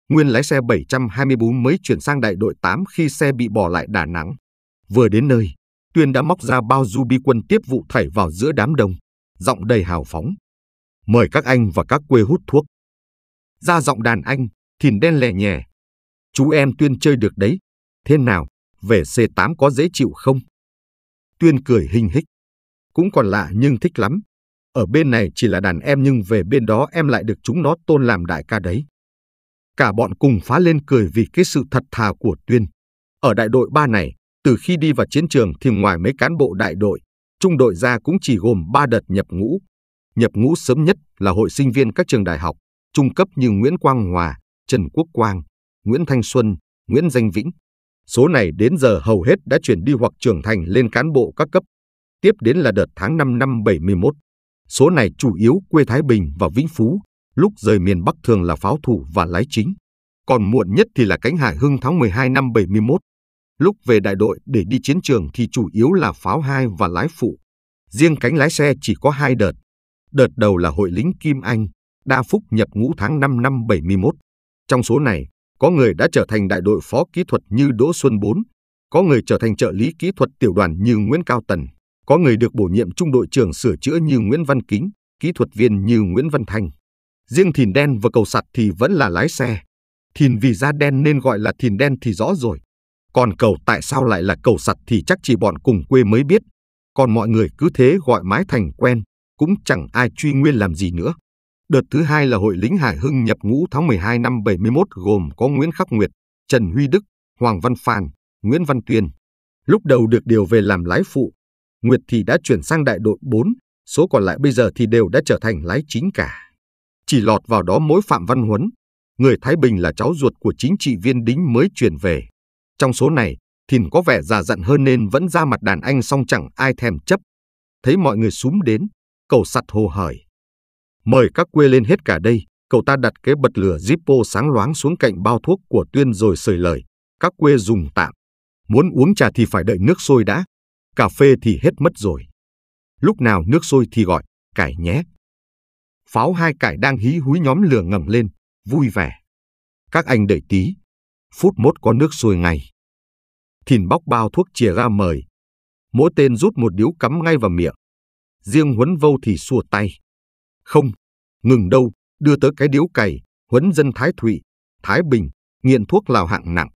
Nguyên lái xe 724 mới chuyển sang đại đội 8 khi xe bị bỏ lại Đà Nẵng. Vừa đến nơi, Tuyên đã móc ra bao du bi quân tiếp vụ thảy vào giữa đám đông, giọng đầy hào phóng. Mời các anh và các quê hút thuốc. Ra giọng đàn anh, thìn đen lẻ nhẹ. Chú em Tuyên chơi được đấy. Thế nào, về C8 có dễ chịu không? Tuyên cười hình hích. Cũng còn lạ nhưng thích lắm. Ở bên này chỉ là đàn em nhưng về bên đó em lại được chúng nó tôn làm đại ca đấy. Cả bọn cùng phá lên cười vì cái sự thật thà của Tuyên. Ở đại đội ba này, từ khi đi vào chiến trường thì ngoài mấy cán bộ đại đội, trung đội ra cũng chỉ gồm ba đợt nhập ngũ. Nhập ngũ sớm nhất là hội sinh viên các trường đại học, trung cấp như Nguyễn Quang Hòa, Trần Quốc Quang, Nguyễn Thanh Xuân, Nguyễn Danh Vĩnh, Số này đến giờ hầu hết đã chuyển đi hoặc trưởng thành lên cán bộ các cấp. Tiếp đến là đợt tháng 5 năm 71. Số này chủ yếu quê Thái Bình và Vĩnh Phú, lúc rời miền Bắc thường là pháo thủ và lái chính. Còn muộn nhất thì là cánh Hải Hưng tháng 12 năm 71. Lúc về đại đội để đi chiến trường thì chủ yếu là pháo hai và lái phụ. Riêng cánh lái xe chỉ có hai đợt. Đợt đầu là hội lính Kim Anh, Đa Phúc nhập ngũ tháng 5 năm 71. Trong số này, có người đã trở thành đại đội phó kỹ thuật như Đỗ Xuân Bốn, có người trở thành trợ lý kỹ thuật tiểu đoàn như Nguyễn Cao Tần, có người được bổ nhiệm trung đội trưởng sửa chữa như Nguyễn Văn Kính, kỹ thuật viên như Nguyễn Văn Thanh. Riêng thìn đen và cầu sạt thì vẫn là lái xe. Thìn vì da đen nên gọi là thìn đen thì rõ rồi. Còn cầu tại sao lại là cầu sạt thì chắc chỉ bọn cùng quê mới biết. Còn mọi người cứ thế gọi mái thành quen, cũng chẳng ai truy nguyên làm gì nữa. Đợt thứ hai là hội lính Hải Hưng nhập ngũ tháng 12 năm 71 gồm có Nguyễn Khắc Nguyệt, Trần Huy Đức, Hoàng Văn Phàn, Nguyễn Văn Tuyên. Lúc đầu được điều về làm lái phụ, Nguyệt thì đã chuyển sang đại đội 4, số còn lại bây giờ thì đều đã trở thành lái chính cả. Chỉ lọt vào đó mỗi Phạm Văn Huấn, người Thái Bình là cháu ruột của chính trị viên đính mới chuyển về. Trong số này, Thìn có vẻ già dặn hơn nên vẫn ra mặt đàn anh song chẳng ai thèm chấp. Thấy mọi người súng đến, cầu sặt hồ hởi. Mời các quê lên hết cả đây, cậu ta đặt cái bật lửa Zippo sáng loáng xuống cạnh bao thuốc của Tuyên rồi sời lời. Các quê dùng tạm. Muốn uống trà thì phải đợi nước sôi đã. Cà phê thì hết mất rồi. Lúc nào nước sôi thì gọi, cải nhé. Pháo hai cải đang hí húi nhóm lửa ngẩng lên, vui vẻ. Các anh đợi tí. Phút mốt có nước sôi ngay. Thìn bóc bao thuốc chìa ra mời. Mỗi tên rút một điếu cắm ngay vào miệng. Riêng huấn vâu thì xua tay. Không, ngừng đâu, đưa tới cái điếu cày, huấn dân Thái Thụy, Thái Bình, nghiện thuốc lào hạng nặng.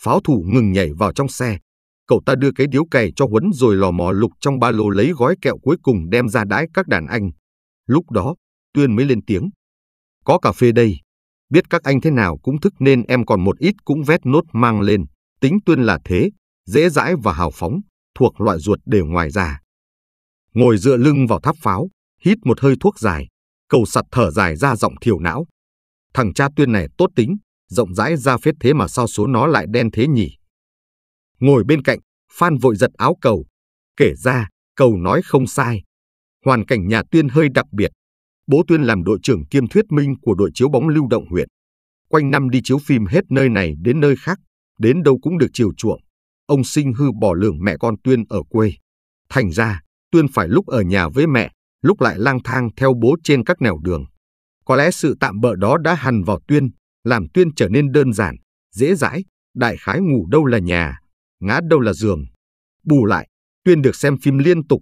Pháo thủ ngừng nhảy vào trong xe, cậu ta đưa cái điếu cày cho huấn rồi lò mò lục trong ba lô lấy gói kẹo cuối cùng đem ra đãi các đàn anh. Lúc đó, Tuyên mới lên tiếng. Có cà phê đây, biết các anh thế nào cũng thức nên em còn một ít cũng vét nốt mang lên. Tính Tuyên là thế, dễ dãi và hào phóng, thuộc loại ruột đều ngoài già. Ngồi dựa lưng vào tháp pháo, hít một hơi thuốc dài, cầu sặt thở dài ra giọng thiểu não. Thằng cha tuyên này tốt tính, rộng rãi ra phết thế mà sao số nó lại đen thế nhỉ? Ngồi bên cạnh, Phan vội giật áo cầu. Kể ra, cầu nói không sai. Hoàn cảnh nhà tuyên hơi đặc biệt. Bố tuyên làm đội trưởng kiêm thuyết minh của đội chiếu bóng lưu động huyện. Quanh năm đi chiếu phim hết nơi này đến nơi khác, đến đâu cũng được chiều chuộng. Ông sinh hư bỏ lường mẹ con tuyên ở quê. Thành ra, tuyên phải lúc ở nhà với mẹ, lúc lại lang thang theo bố trên các nẻo đường. Có lẽ sự tạm bỡ đó đã hằn vào Tuyên, làm Tuyên trở nên đơn giản, dễ dãi, đại khái ngủ đâu là nhà, ngã đâu là giường. Bù lại, Tuyên được xem phim liên tục.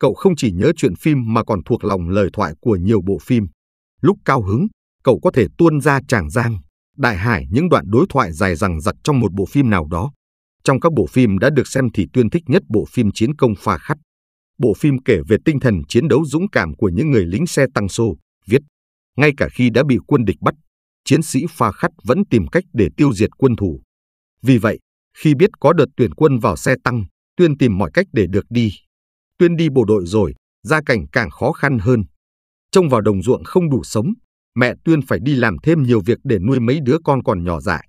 Cậu không chỉ nhớ chuyện phim mà còn thuộc lòng lời thoại của nhiều bộ phim. Lúc cao hứng, cậu có thể tuôn ra tràng giang, đại hải những đoạn đối thoại dài dằng dặc trong một bộ phim nào đó. Trong các bộ phim đã được xem thì Tuyên thích nhất bộ phim Chiến công pha khắt bộ phim kể về tinh thần chiến đấu dũng cảm của những người lính xe tăng xô, viết, ngay cả khi đã bị quân địch bắt, chiến sĩ pha khắt vẫn tìm cách để tiêu diệt quân thù. Vì vậy, khi biết có đợt tuyển quân vào xe tăng, Tuyên tìm mọi cách để được đi. Tuyên đi bộ đội rồi, gia cảnh càng khó khăn hơn. Trông vào đồng ruộng không đủ sống, mẹ Tuyên phải đi làm thêm nhiều việc để nuôi mấy đứa con còn nhỏ dại.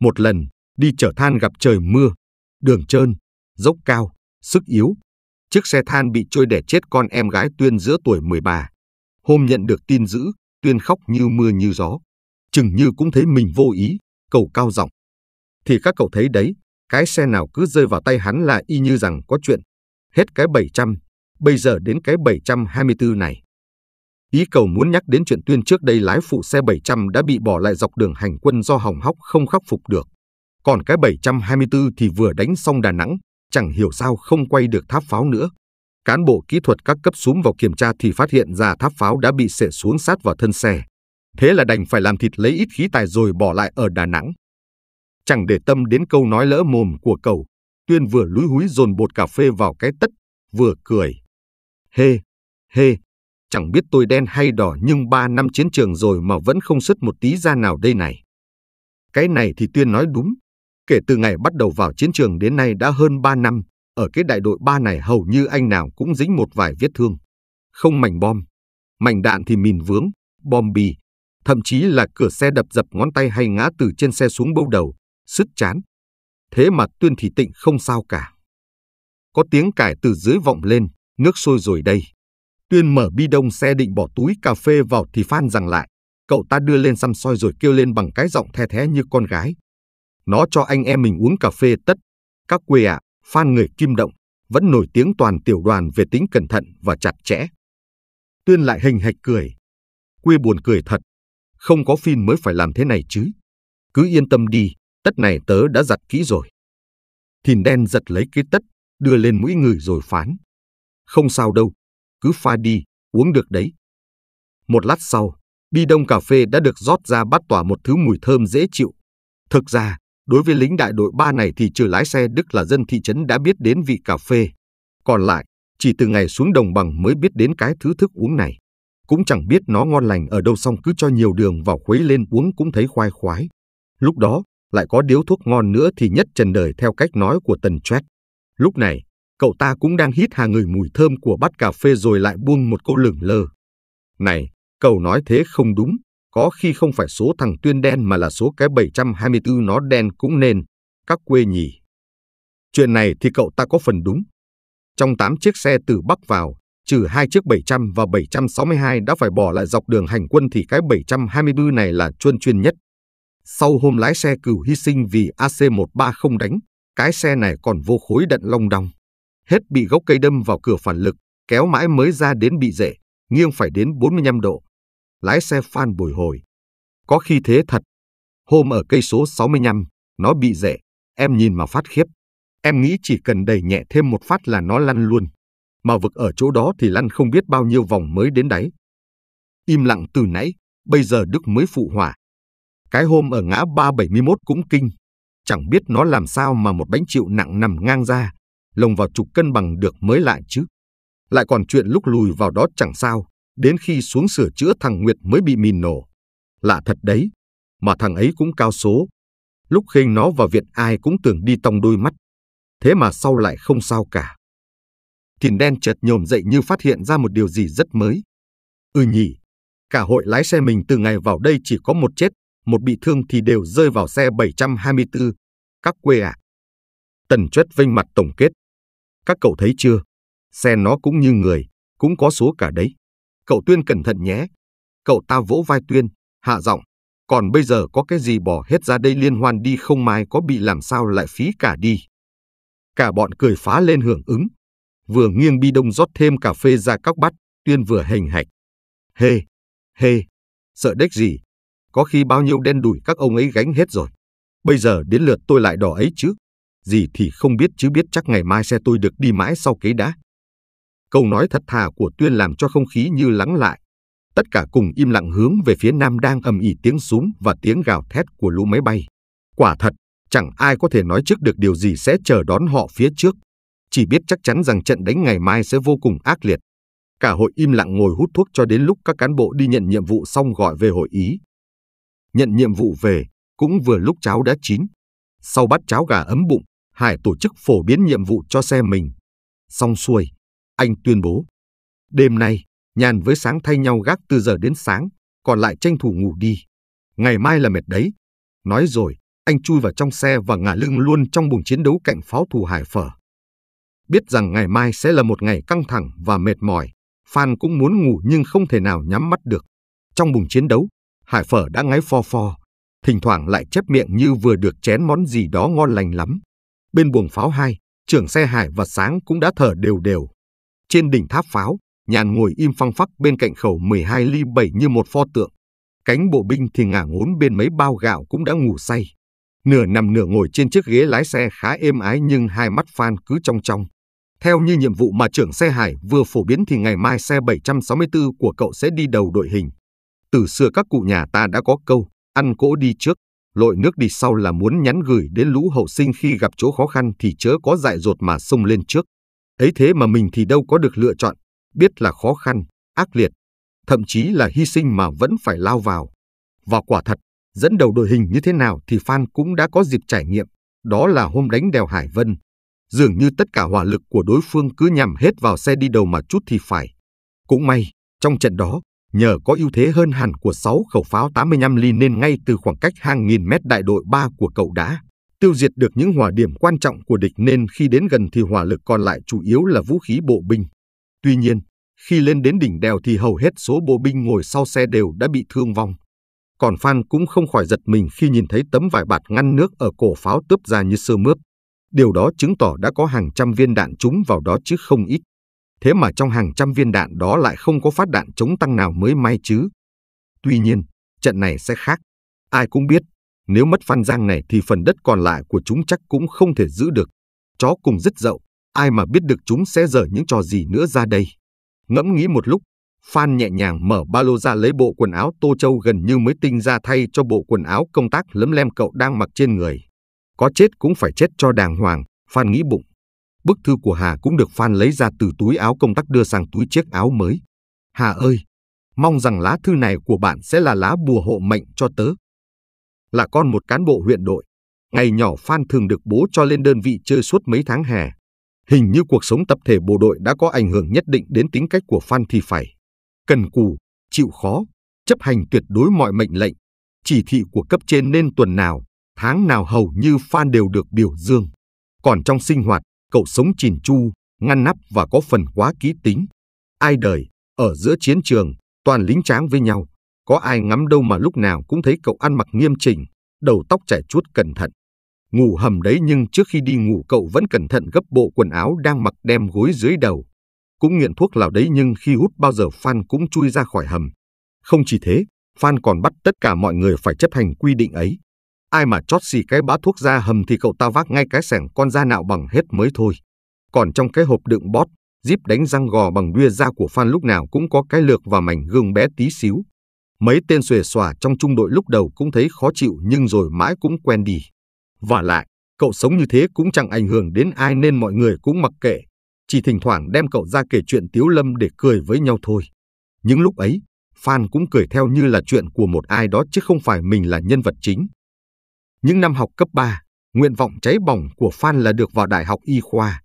Một lần, đi chở than gặp trời mưa, đường trơn, dốc cao, sức yếu, Chiếc xe than bị trôi đẻ chết con em gái Tuyên giữa tuổi 13. Hôm nhận được tin dữ, Tuyên khóc như mưa như gió. Chừng như cũng thấy mình vô ý, cầu cao giọng. Thì các cậu thấy đấy, cái xe nào cứ rơi vào tay hắn là y như rằng có chuyện. Hết cái 700, bây giờ đến cái 724 này. Ý cầu muốn nhắc đến chuyện tuyên trước đây lái phụ xe 700 đã bị bỏ lại dọc đường hành quân do hỏng hóc không khắc phục được. Còn cái 724 thì vừa đánh xong Đà Nẵng, chẳng hiểu sao không quay được tháp pháo nữa. Cán bộ kỹ thuật các cấp súm vào kiểm tra thì phát hiện ra tháp pháo đã bị xệ xuống sát vào thân xe. Thế là đành phải làm thịt lấy ít khí tài rồi bỏ lại ở Đà Nẵng. Chẳng để tâm đến câu nói lỡ mồm của cầu, Tuyên vừa lúi húi dồn bột cà phê vào cái tất, vừa cười. Hê, hê, chẳng biết tôi đen hay đỏ nhưng ba năm chiến trường rồi mà vẫn không xuất một tí ra nào đây này. Cái này thì Tuyên nói đúng, Kể từ ngày bắt đầu vào chiến trường đến nay đã hơn 3 năm, ở cái đại đội 3 này hầu như anh nào cũng dính một vài vết thương. Không mảnh bom, mảnh đạn thì mìn vướng, bom bì, thậm chí là cửa xe đập dập ngón tay hay ngã từ trên xe xuống bâu đầu, sứt chán. Thế mà Tuyên Thị Tịnh không sao cả. Có tiếng cải từ dưới vọng lên, nước sôi rồi đây. Tuyên mở bi đông xe định bỏ túi cà phê vào thì Phan rằng lại. Cậu ta đưa lên xăm soi rồi kêu lên bằng cái giọng the thé như con gái. Nó cho anh em mình uống cà phê tất. Các quê ạ, à, fan người Kim Động, vẫn nổi tiếng toàn tiểu đoàn về tính cẩn thận và chặt chẽ. Tuyên lại hình hạch cười. Quê buồn cười thật. Không có phim mới phải làm thế này chứ. Cứ yên tâm đi, tất này tớ đã giặt kỹ rồi. Thìn đen giật lấy cái tất, đưa lên mũi người rồi phán. Không sao đâu, cứ pha đi, uống được đấy. Một lát sau, bi đông cà phê đã được rót ra bắt tỏa một thứ mùi thơm dễ chịu. Thực ra, Đối với lính đại đội 3 này thì trừ lái xe Đức là dân thị trấn đã biết đến vị cà phê. Còn lại, chỉ từ ngày xuống đồng bằng mới biết đến cái thứ thức uống này. Cũng chẳng biết nó ngon lành ở đâu xong cứ cho nhiều đường vào khuấy lên uống cũng thấy khoai khoái. Lúc đó, lại có điếu thuốc ngon nữa thì nhất trần đời theo cách nói của Tần Trét. Lúc này, cậu ta cũng đang hít hà người mùi thơm của bát cà phê rồi lại buông một câu lửng lơ. Này, cậu nói thế không đúng, có khi không phải số thằng Tuyên đen mà là số cái 724 nó đen cũng nên, các quê nhỉ. Chuyện này thì cậu ta có phần đúng. Trong 8 chiếc xe từ Bắc vào, trừ hai chiếc 700 và 762 đã phải bỏ lại dọc đường hành quân thì cái 724 này là chuyên chuyên nhất. Sau hôm lái xe cừu hy sinh vì AC-130 không đánh, cái xe này còn vô khối đận long đong. Hết bị gốc cây đâm vào cửa phản lực, kéo mãi mới ra đến bị rễ, nghiêng phải đến 45 độ, lái xe Phan Bồi Hồi. Có khi thế thật, hôm ở cây số 65, nó bị rẻ, em nhìn mà phát khiếp. Em nghĩ chỉ cần đẩy nhẹ thêm một phát là nó lăn luôn. Mà vực ở chỗ đó thì lăn không biết bao nhiêu vòng mới đến đáy. Im lặng từ nãy, bây giờ Đức mới phụ hỏa. Cái hôm ở ngã 371 cũng kinh. Chẳng biết nó làm sao mà một bánh chịu nặng nằm ngang ra, lồng vào trục cân bằng được mới lại chứ. Lại còn chuyện lúc lùi vào đó chẳng sao, đến khi xuống sửa chữa thằng Nguyệt mới bị mìn nổ. Lạ thật đấy, mà thằng ấy cũng cao số. Lúc khênh nó vào viện ai cũng tưởng đi tòng đôi mắt, thế mà sau lại không sao cả. Thìn đen chợt nhồm dậy như phát hiện ra một điều gì rất mới. Ừ nhỉ, cả hội lái xe mình từ ngày vào đây chỉ có một chết, một bị thương thì đều rơi vào xe 724. Các quê ạ. À. Tần Chất vênh mặt tổng kết. Các cậu thấy chưa? Xe nó cũng như người, cũng có số cả đấy. Cậu Tuyên cẩn thận nhé. Cậu ta vỗ vai Tuyên, hạ giọng. Còn bây giờ có cái gì bỏ hết ra đây liên hoan đi không mai có bị làm sao lại phí cả đi. Cả bọn cười phá lên hưởng ứng. Vừa nghiêng bi đông rót thêm cà phê ra các bát, Tuyên vừa hành hạch. Hê, hey, hê, sợ đếch gì? Có khi bao nhiêu đen đủi các ông ấy gánh hết rồi. Bây giờ đến lượt tôi lại đỏ ấy chứ. Gì thì không biết chứ biết chắc ngày mai xe tôi được đi mãi sau cái đã. Câu nói thật thà của Tuyên làm cho không khí như lắng lại. Tất cả cùng im lặng hướng về phía nam đang ầm ỉ tiếng súng và tiếng gào thét của lũ máy bay. Quả thật, chẳng ai có thể nói trước được điều gì sẽ chờ đón họ phía trước. Chỉ biết chắc chắn rằng trận đánh ngày mai sẽ vô cùng ác liệt. Cả hội im lặng ngồi hút thuốc cho đến lúc các cán bộ đi nhận nhiệm vụ xong gọi về hội ý. Nhận nhiệm vụ về, cũng vừa lúc cháo đã chín. Sau bát cháo gà ấm bụng, Hải tổ chức phổ biến nhiệm vụ cho xe mình. Xong xuôi, anh tuyên bố, đêm nay, Nhàn với sáng thay nhau gác từ giờ đến sáng, còn lại tranh thủ ngủ đi. Ngày mai là mệt đấy. Nói rồi, anh chui vào trong xe và ngả lưng luôn trong bùng chiến đấu cạnh pháo thủ Hải Phở. Biết rằng ngày mai sẽ là một ngày căng thẳng và mệt mỏi, Phan cũng muốn ngủ nhưng không thể nào nhắm mắt được. Trong bùng chiến đấu, Hải Phở đã ngáy pho pho, thỉnh thoảng lại chép miệng như vừa được chén món gì đó ngon lành lắm. Bên buồng pháo hai, trưởng xe Hải và Sáng cũng đã thở đều đều. Trên đỉnh tháp pháo, nhàn ngồi im phăng phắc bên cạnh khẩu 12 ly 7 như một pho tượng. Cánh bộ binh thì ngả ngốn bên mấy bao gạo cũng đã ngủ say. Nửa nằm nửa ngồi trên chiếc ghế lái xe khá êm ái nhưng hai mắt Phan cứ trong trong. Theo như nhiệm vụ mà trưởng xe hải vừa phổ biến thì ngày mai xe 764 của cậu sẽ đi đầu đội hình. Từ xưa các cụ nhà ta đã có câu, ăn cỗ đi trước, lội nước đi sau là muốn nhắn gửi đến lũ hậu sinh khi gặp chỗ khó khăn thì chớ có dại dột mà xông lên trước ấy thế mà mình thì đâu có được lựa chọn, biết là khó khăn, ác liệt, thậm chí là hy sinh mà vẫn phải lao vào. Và quả thật, dẫn đầu đội hình như thế nào thì Phan cũng đã có dịp trải nghiệm, đó là hôm đánh đèo Hải Vân. Dường như tất cả hỏa lực của đối phương cứ nhằm hết vào xe đi đầu mà chút thì phải. Cũng may, trong trận đó, nhờ có ưu thế hơn hẳn của 6 khẩu pháo 85 ly nên ngay từ khoảng cách hàng nghìn mét đại đội 3 của cậu đã tiêu diệt được những hỏa điểm quan trọng của địch nên khi đến gần thì hỏa lực còn lại chủ yếu là vũ khí bộ binh. Tuy nhiên, khi lên đến đỉnh đèo thì hầu hết số bộ binh ngồi sau xe đều đã bị thương vong. Còn Phan cũng không khỏi giật mình khi nhìn thấy tấm vải bạt ngăn nước ở cổ pháo tớp ra như sơ mướp. Điều đó chứng tỏ đã có hàng trăm viên đạn trúng vào đó chứ không ít. Thế mà trong hàng trăm viên đạn đó lại không có phát đạn chống tăng nào mới may chứ. Tuy nhiên, trận này sẽ khác. Ai cũng biết nếu mất Phan Giang này thì phần đất còn lại của chúng chắc cũng không thể giữ được. Chó cùng rất dậu, ai mà biết được chúng sẽ dở những trò gì nữa ra đây. Ngẫm nghĩ một lúc, Phan nhẹ nhàng mở ba lô ra lấy bộ quần áo Tô Châu gần như mới tinh ra thay cho bộ quần áo công tác lấm lem cậu đang mặc trên người. Có chết cũng phải chết cho đàng hoàng, Phan nghĩ bụng. Bức thư của Hà cũng được Phan lấy ra từ túi áo công tác đưa sang túi chiếc áo mới. Hà ơi, mong rằng lá thư này của bạn sẽ là lá bùa hộ mệnh cho tớ là con một cán bộ huyện đội. Ngày nhỏ Phan thường được bố cho lên đơn vị chơi suốt mấy tháng hè. Hình như cuộc sống tập thể bộ đội đã có ảnh hưởng nhất định đến tính cách của Phan thì phải. Cần cù, chịu khó, chấp hành tuyệt đối mọi mệnh lệnh, chỉ thị của cấp trên nên tuần nào, tháng nào hầu như Phan đều được biểu dương. Còn trong sinh hoạt, cậu sống chỉn chu, ngăn nắp và có phần quá ký tính. Ai đời, ở giữa chiến trường, toàn lính tráng với nhau, có ai ngắm đâu mà lúc nào cũng thấy cậu ăn mặc nghiêm chỉnh, đầu tóc chảy chuốt cẩn thận. Ngủ hầm đấy nhưng trước khi đi ngủ cậu vẫn cẩn thận gấp bộ quần áo đang mặc đem gối dưới đầu. Cũng nghiện thuốc lào đấy nhưng khi hút bao giờ Phan cũng chui ra khỏi hầm. Không chỉ thế, Phan còn bắt tất cả mọi người phải chấp hành quy định ấy. Ai mà chót xì cái bã thuốc ra hầm thì cậu ta vác ngay cái sẻng con da nạo bằng hết mới thôi. Còn trong cái hộp đựng bót, díp đánh răng gò bằng bia da của Phan lúc nào cũng có cái lược và mảnh gương bé tí xíu. Mấy tên xuề xòa trong trung đội lúc đầu cũng thấy khó chịu nhưng rồi mãi cũng quen đi. Và lại, cậu sống như thế cũng chẳng ảnh hưởng đến ai nên mọi người cũng mặc kệ. Chỉ thỉnh thoảng đem cậu ra kể chuyện Tiếu Lâm để cười với nhau thôi. Những lúc ấy, Phan cũng cười theo như là chuyện của một ai đó chứ không phải mình là nhân vật chính. Những năm học cấp 3, nguyện vọng cháy bỏng của Phan là được vào đại học y khoa.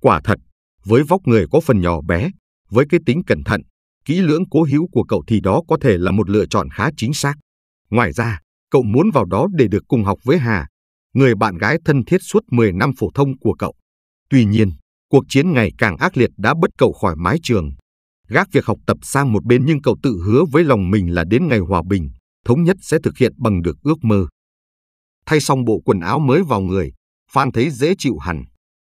Quả thật, với vóc người có phần nhỏ bé, với cái tính cẩn thận, kỹ lưỡng cố hữu của cậu thì đó có thể là một lựa chọn khá chính xác. Ngoài ra, cậu muốn vào đó để được cùng học với Hà, người bạn gái thân thiết suốt 10 năm phổ thông của cậu. Tuy nhiên, cuộc chiến ngày càng ác liệt đã bất cậu khỏi mái trường. Gác việc học tập sang một bên nhưng cậu tự hứa với lòng mình là đến ngày hòa bình, thống nhất sẽ thực hiện bằng được ước mơ. Thay xong bộ quần áo mới vào người, Phan thấy dễ chịu hẳn.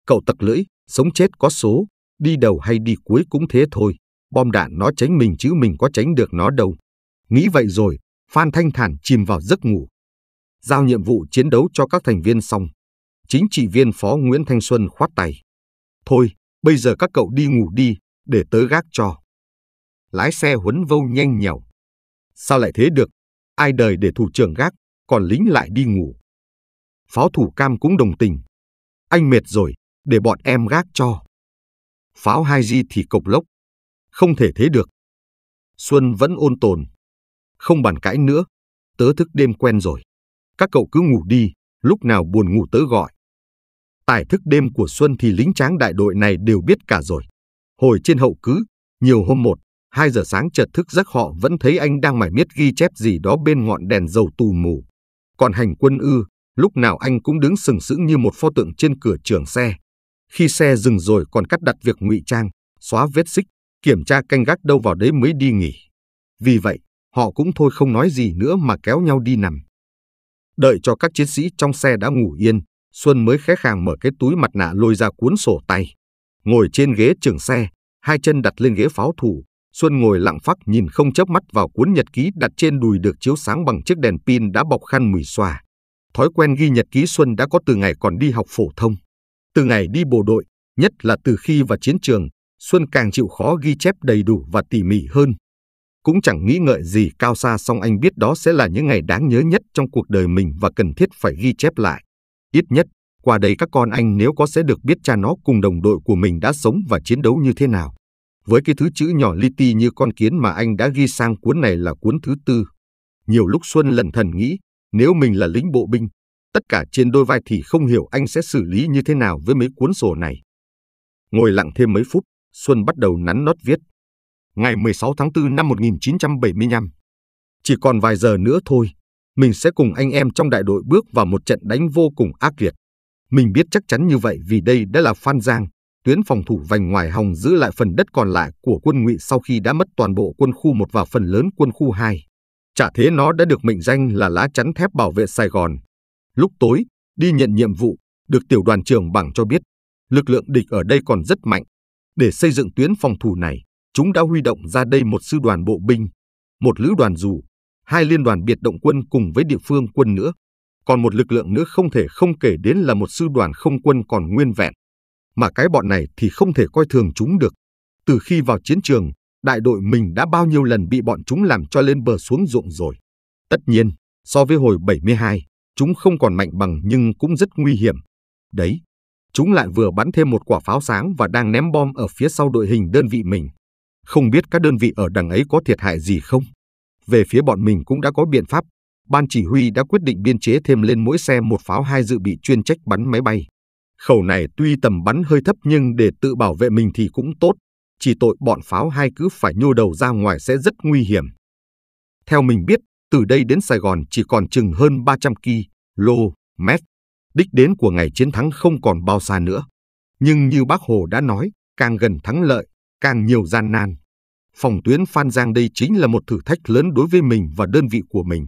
Cậu tặc lưỡi, sống chết có số, đi đầu hay đi cuối cũng thế thôi bom đạn nó tránh mình chứ mình có tránh được nó đâu. Nghĩ vậy rồi, Phan Thanh Thản chìm vào giấc ngủ. Giao nhiệm vụ chiến đấu cho các thành viên xong. Chính trị viên phó Nguyễn Thanh Xuân khoát tay. Thôi, bây giờ các cậu đi ngủ đi, để tớ gác cho. Lái xe huấn vâu nhanh nhảu. Sao lại thế được? Ai đời để thủ trưởng gác, còn lính lại đi ngủ. phó thủ cam cũng đồng tình. Anh mệt rồi, để bọn em gác cho. Pháo 2G thì cộc lốc, không thể thế được. Xuân vẫn ôn tồn. Không bàn cãi nữa, tớ thức đêm quen rồi. Các cậu cứ ngủ đi, lúc nào buồn ngủ tớ gọi. Tài thức đêm của Xuân thì lính tráng đại đội này đều biết cả rồi. Hồi trên hậu cứ, nhiều hôm một, hai giờ sáng chợt thức giấc họ vẫn thấy anh đang mải miết ghi chép gì đó bên ngọn đèn dầu tù mù. Còn hành quân ư, lúc nào anh cũng đứng sừng sững như một pho tượng trên cửa trường xe. Khi xe dừng rồi còn cắt đặt việc ngụy trang, xóa vết xích, kiểm tra canh gác đâu vào đấy mới đi nghỉ. Vì vậy, họ cũng thôi không nói gì nữa mà kéo nhau đi nằm. Đợi cho các chiến sĩ trong xe đã ngủ yên, Xuân mới khẽ khàng mở cái túi mặt nạ lôi ra cuốn sổ tay. Ngồi trên ghế trường xe, hai chân đặt lên ghế pháo thủ, Xuân ngồi lặng phắc nhìn không chớp mắt vào cuốn nhật ký đặt trên đùi được chiếu sáng bằng chiếc đèn pin đã bọc khăn mùi xòa. Thói quen ghi nhật ký Xuân đã có từ ngày còn đi học phổ thông. Từ ngày đi bộ đội, nhất là từ khi vào chiến trường, Xuân càng chịu khó ghi chép đầy đủ và tỉ mỉ hơn. Cũng chẳng nghĩ ngợi gì cao xa song anh biết đó sẽ là những ngày đáng nhớ nhất trong cuộc đời mình và cần thiết phải ghi chép lại. Ít nhất, qua đây các con anh nếu có sẽ được biết cha nó cùng đồng đội của mình đã sống và chiến đấu như thế nào. Với cái thứ chữ nhỏ li ti như con kiến mà anh đã ghi sang cuốn này là cuốn thứ tư. Nhiều lúc Xuân lần thần nghĩ, nếu mình là lính bộ binh, tất cả trên đôi vai thì không hiểu anh sẽ xử lý như thế nào với mấy cuốn sổ này. Ngồi lặng thêm mấy phút, Xuân bắt đầu nắn nót viết. Ngày 16 tháng 4 năm 1975, chỉ còn vài giờ nữa thôi, mình sẽ cùng anh em trong đại đội bước vào một trận đánh vô cùng ác liệt. Mình biết chắc chắn như vậy vì đây đã là Phan Giang, tuyến phòng thủ vành ngoài hồng giữ lại phần đất còn lại của quân ngụy sau khi đã mất toàn bộ quân khu 1 và phần lớn quân khu 2. Chả thế nó đã được mệnh danh là lá chắn thép bảo vệ Sài Gòn. Lúc tối, đi nhận nhiệm vụ, được tiểu đoàn trưởng bảng cho biết, lực lượng địch ở đây còn rất mạnh, để xây dựng tuyến phòng thủ này, chúng đã huy động ra đây một sư đoàn bộ binh, một lữ đoàn dù, hai liên đoàn biệt động quân cùng với địa phương quân nữa. Còn một lực lượng nữa không thể không kể đến là một sư đoàn không quân còn nguyên vẹn. Mà cái bọn này thì không thể coi thường chúng được. Từ khi vào chiến trường, đại đội mình đã bao nhiêu lần bị bọn chúng làm cho lên bờ xuống ruộng rồi. Tất nhiên, so với hồi 72, chúng không còn mạnh bằng nhưng cũng rất nguy hiểm. Đấy, chúng lại vừa bắn thêm một quả pháo sáng và đang ném bom ở phía sau đội hình đơn vị mình. Không biết các đơn vị ở đằng ấy có thiệt hại gì không? Về phía bọn mình cũng đã có biện pháp. Ban chỉ huy đã quyết định biên chế thêm lên mỗi xe một pháo hai dự bị chuyên trách bắn máy bay. Khẩu này tuy tầm bắn hơi thấp nhưng để tự bảo vệ mình thì cũng tốt. Chỉ tội bọn pháo hai cứ phải nhô đầu ra ngoài sẽ rất nguy hiểm. Theo mình biết, từ đây đến Sài Gòn chỉ còn chừng hơn 300 ki, lô, mét đích đến của ngày chiến thắng không còn bao xa nữa. Nhưng như bác Hồ đã nói, càng gần thắng lợi, càng nhiều gian nan. Phòng tuyến Phan Giang đây chính là một thử thách lớn đối với mình và đơn vị của mình.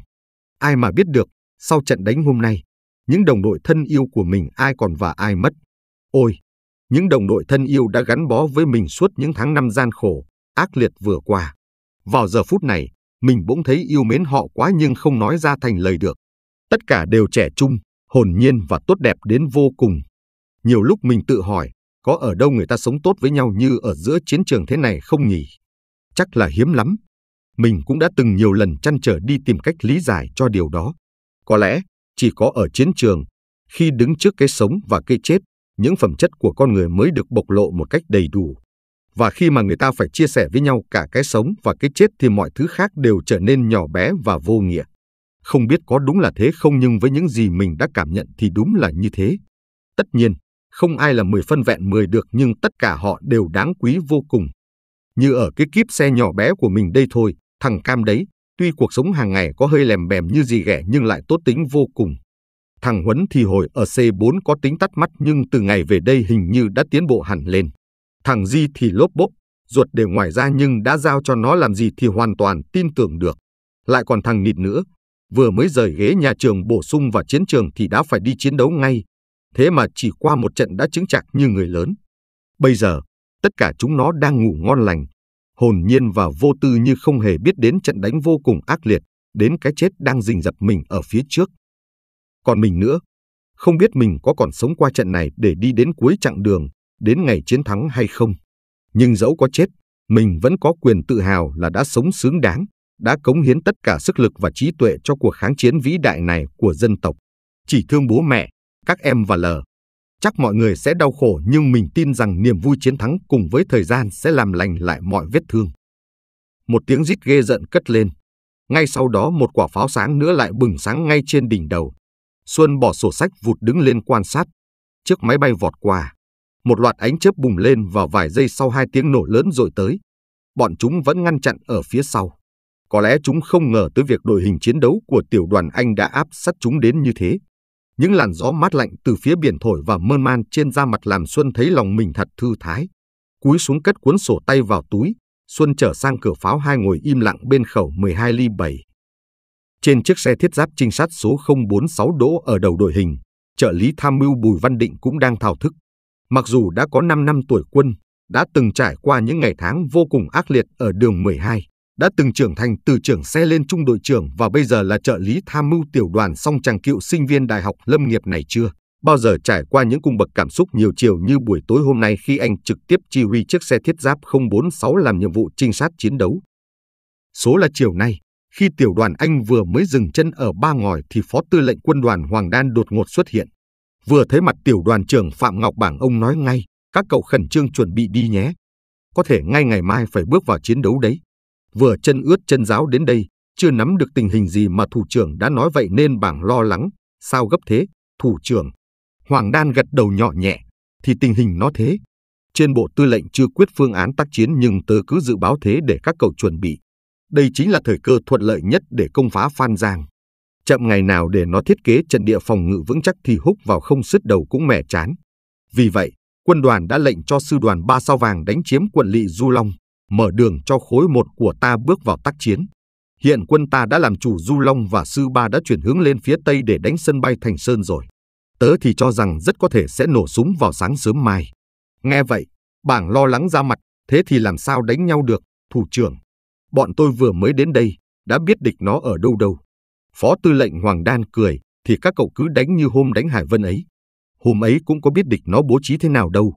Ai mà biết được, sau trận đánh hôm nay, những đồng đội thân yêu của mình ai còn và ai mất. Ôi, những đồng đội thân yêu đã gắn bó với mình suốt những tháng năm gian khổ, ác liệt vừa qua. Vào giờ phút này, mình bỗng thấy yêu mến họ quá nhưng không nói ra thành lời được. Tất cả đều trẻ trung, hồn nhiên và tốt đẹp đến vô cùng. Nhiều lúc mình tự hỏi, có ở đâu người ta sống tốt với nhau như ở giữa chiến trường thế này không nhỉ? Chắc là hiếm lắm. Mình cũng đã từng nhiều lần chăn trở đi tìm cách lý giải cho điều đó. Có lẽ chỉ có ở chiến trường, khi đứng trước cái sống và cái chết, những phẩm chất của con người mới được bộc lộ một cách đầy đủ. Và khi mà người ta phải chia sẻ với nhau cả cái sống và cái chết thì mọi thứ khác đều trở nên nhỏ bé và vô nghĩa. Không biết có đúng là thế không nhưng với những gì mình đã cảm nhận thì đúng là như thế. Tất nhiên, không ai là 10 phân vẹn 10 được nhưng tất cả họ đều đáng quý vô cùng. Như ở cái kiếp xe nhỏ bé của mình đây thôi, thằng Cam đấy, tuy cuộc sống hàng ngày có hơi lèm bèm như gì ghẻ nhưng lại tốt tính vô cùng. Thằng Huấn thì hồi ở C4 có tính tắt mắt nhưng từ ngày về đây hình như đã tiến bộ hẳn lên. Thằng Di thì lốp bốp, ruột đều ngoài ra nhưng đã giao cho nó làm gì thì hoàn toàn tin tưởng được. Lại còn thằng Nịt nữa, vừa mới rời ghế nhà trường bổ sung vào chiến trường thì đã phải đi chiến đấu ngay, thế mà chỉ qua một trận đã chứng chạc như người lớn. Bây giờ, tất cả chúng nó đang ngủ ngon lành, hồn nhiên và vô tư như không hề biết đến trận đánh vô cùng ác liệt, đến cái chết đang rình rập mình ở phía trước. Còn mình nữa, không biết mình có còn sống qua trận này để đi đến cuối chặng đường, đến ngày chiến thắng hay không. Nhưng dẫu có chết, mình vẫn có quyền tự hào là đã sống xứng đáng, đã cống hiến tất cả sức lực và trí tuệ cho cuộc kháng chiến vĩ đại này của dân tộc. Chỉ thương bố mẹ, các em và lờ. Chắc mọi người sẽ đau khổ nhưng mình tin rằng niềm vui chiến thắng cùng với thời gian sẽ làm lành lại mọi vết thương. Một tiếng rít ghê giận cất lên. Ngay sau đó một quả pháo sáng nữa lại bừng sáng ngay trên đỉnh đầu. Xuân bỏ sổ sách vụt đứng lên quan sát. Chiếc máy bay vọt qua. Một loạt ánh chớp bùng lên và vài giây sau hai tiếng nổ lớn rồi tới. Bọn chúng vẫn ngăn chặn ở phía sau. Có lẽ chúng không ngờ tới việc đội hình chiến đấu của tiểu đoàn Anh đã áp sát chúng đến như thế. Những làn gió mát lạnh từ phía biển thổi và mơn man trên da mặt làm Xuân thấy lòng mình thật thư thái. Cúi xuống cất cuốn sổ tay vào túi, Xuân trở sang cửa pháo hai ngồi im lặng bên khẩu 12 ly 7. Trên chiếc xe thiết giáp trinh sát số 046 đỗ ở đầu đội hình, trợ lý tham mưu Bùi Văn Định cũng đang thao thức. Mặc dù đã có 5 năm tuổi quân, đã từng trải qua những ngày tháng vô cùng ác liệt ở đường 12, đã từng trưởng thành từ trưởng xe lên trung đội trưởng và bây giờ là trợ lý tham mưu tiểu đoàn song chàng cựu sinh viên Đại học Lâm nghiệp này chưa? Bao giờ trải qua những cung bậc cảm xúc nhiều chiều như buổi tối hôm nay khi anh trực tiếp chỉ huy chiếc xe thiết giáp 046 làm nhiệm vụ trinh sát chiến đấu? Số là chiều nay, khi tiểu đoàn Anh vừa mới dừng chân ở Ba Ngòi thì Phó Tư lệnh quân đoàn Hoàng Đan đột ngột xuất hiện. Vừa thấy mặt tiểu đoàn trưởng Phạm Ngọc Bảng ông nói ngay, các cậu khẩn trương chuẩn bị đi nhé. Có thể ngay ngày mai phải bước vào chiến đấu đấy vừa chân ướt chân giáo đến đây, chưa nắm được tình hình gì mà thủ trưởng đã nói vậy nên bảng lo lắng, sao gấp thế, thủ trưởng. Hoàng Đan gật đầu nhỏ nhẹ, thì tình hình nó thế. Trên bộ tư lệnh chưa quyết phương án tác chiến nhưng tớ cứ dự báo thế để các cậu chuẩn bị. Đây chính là thời cơ thuận lợi nhất để công phá Phan Giang. Chậm ngày nào để nó thiết kế trận địa phòng ngự vững chắc thì húc vào không sứt đầu cũng mẻ chán. Vì vậy, quân đoàn đã lệnh cho sư đoàn ba sao vàng đánh chiếm quận lỵ Du Long, mở đường cho khối một của ta bước vào tác chiến. Hiện quân ta đã làm chủ Du Long và Sư Ba đã chuyển hướng lên phía Tây để đánh sân bay Thành Sơn rồi. Tớ thì cho rằng rất có thể sẽ nổ súng vào sáng sớm mai. Nghe vậy, bảng lo lắng ra mặt, thế thì làm sao đánh nhau được, thủ trưởng. Bọn tôi vừa mới đến đây, đã biết địch nó ở đâu đâu. Phó tư lệnh Hoàng Đan cười, thì các cậu cứ đánh như hôm đánh Hải Vân ấy. Hôm ấy cũng có biết địch nó bố trí thế nào đâu.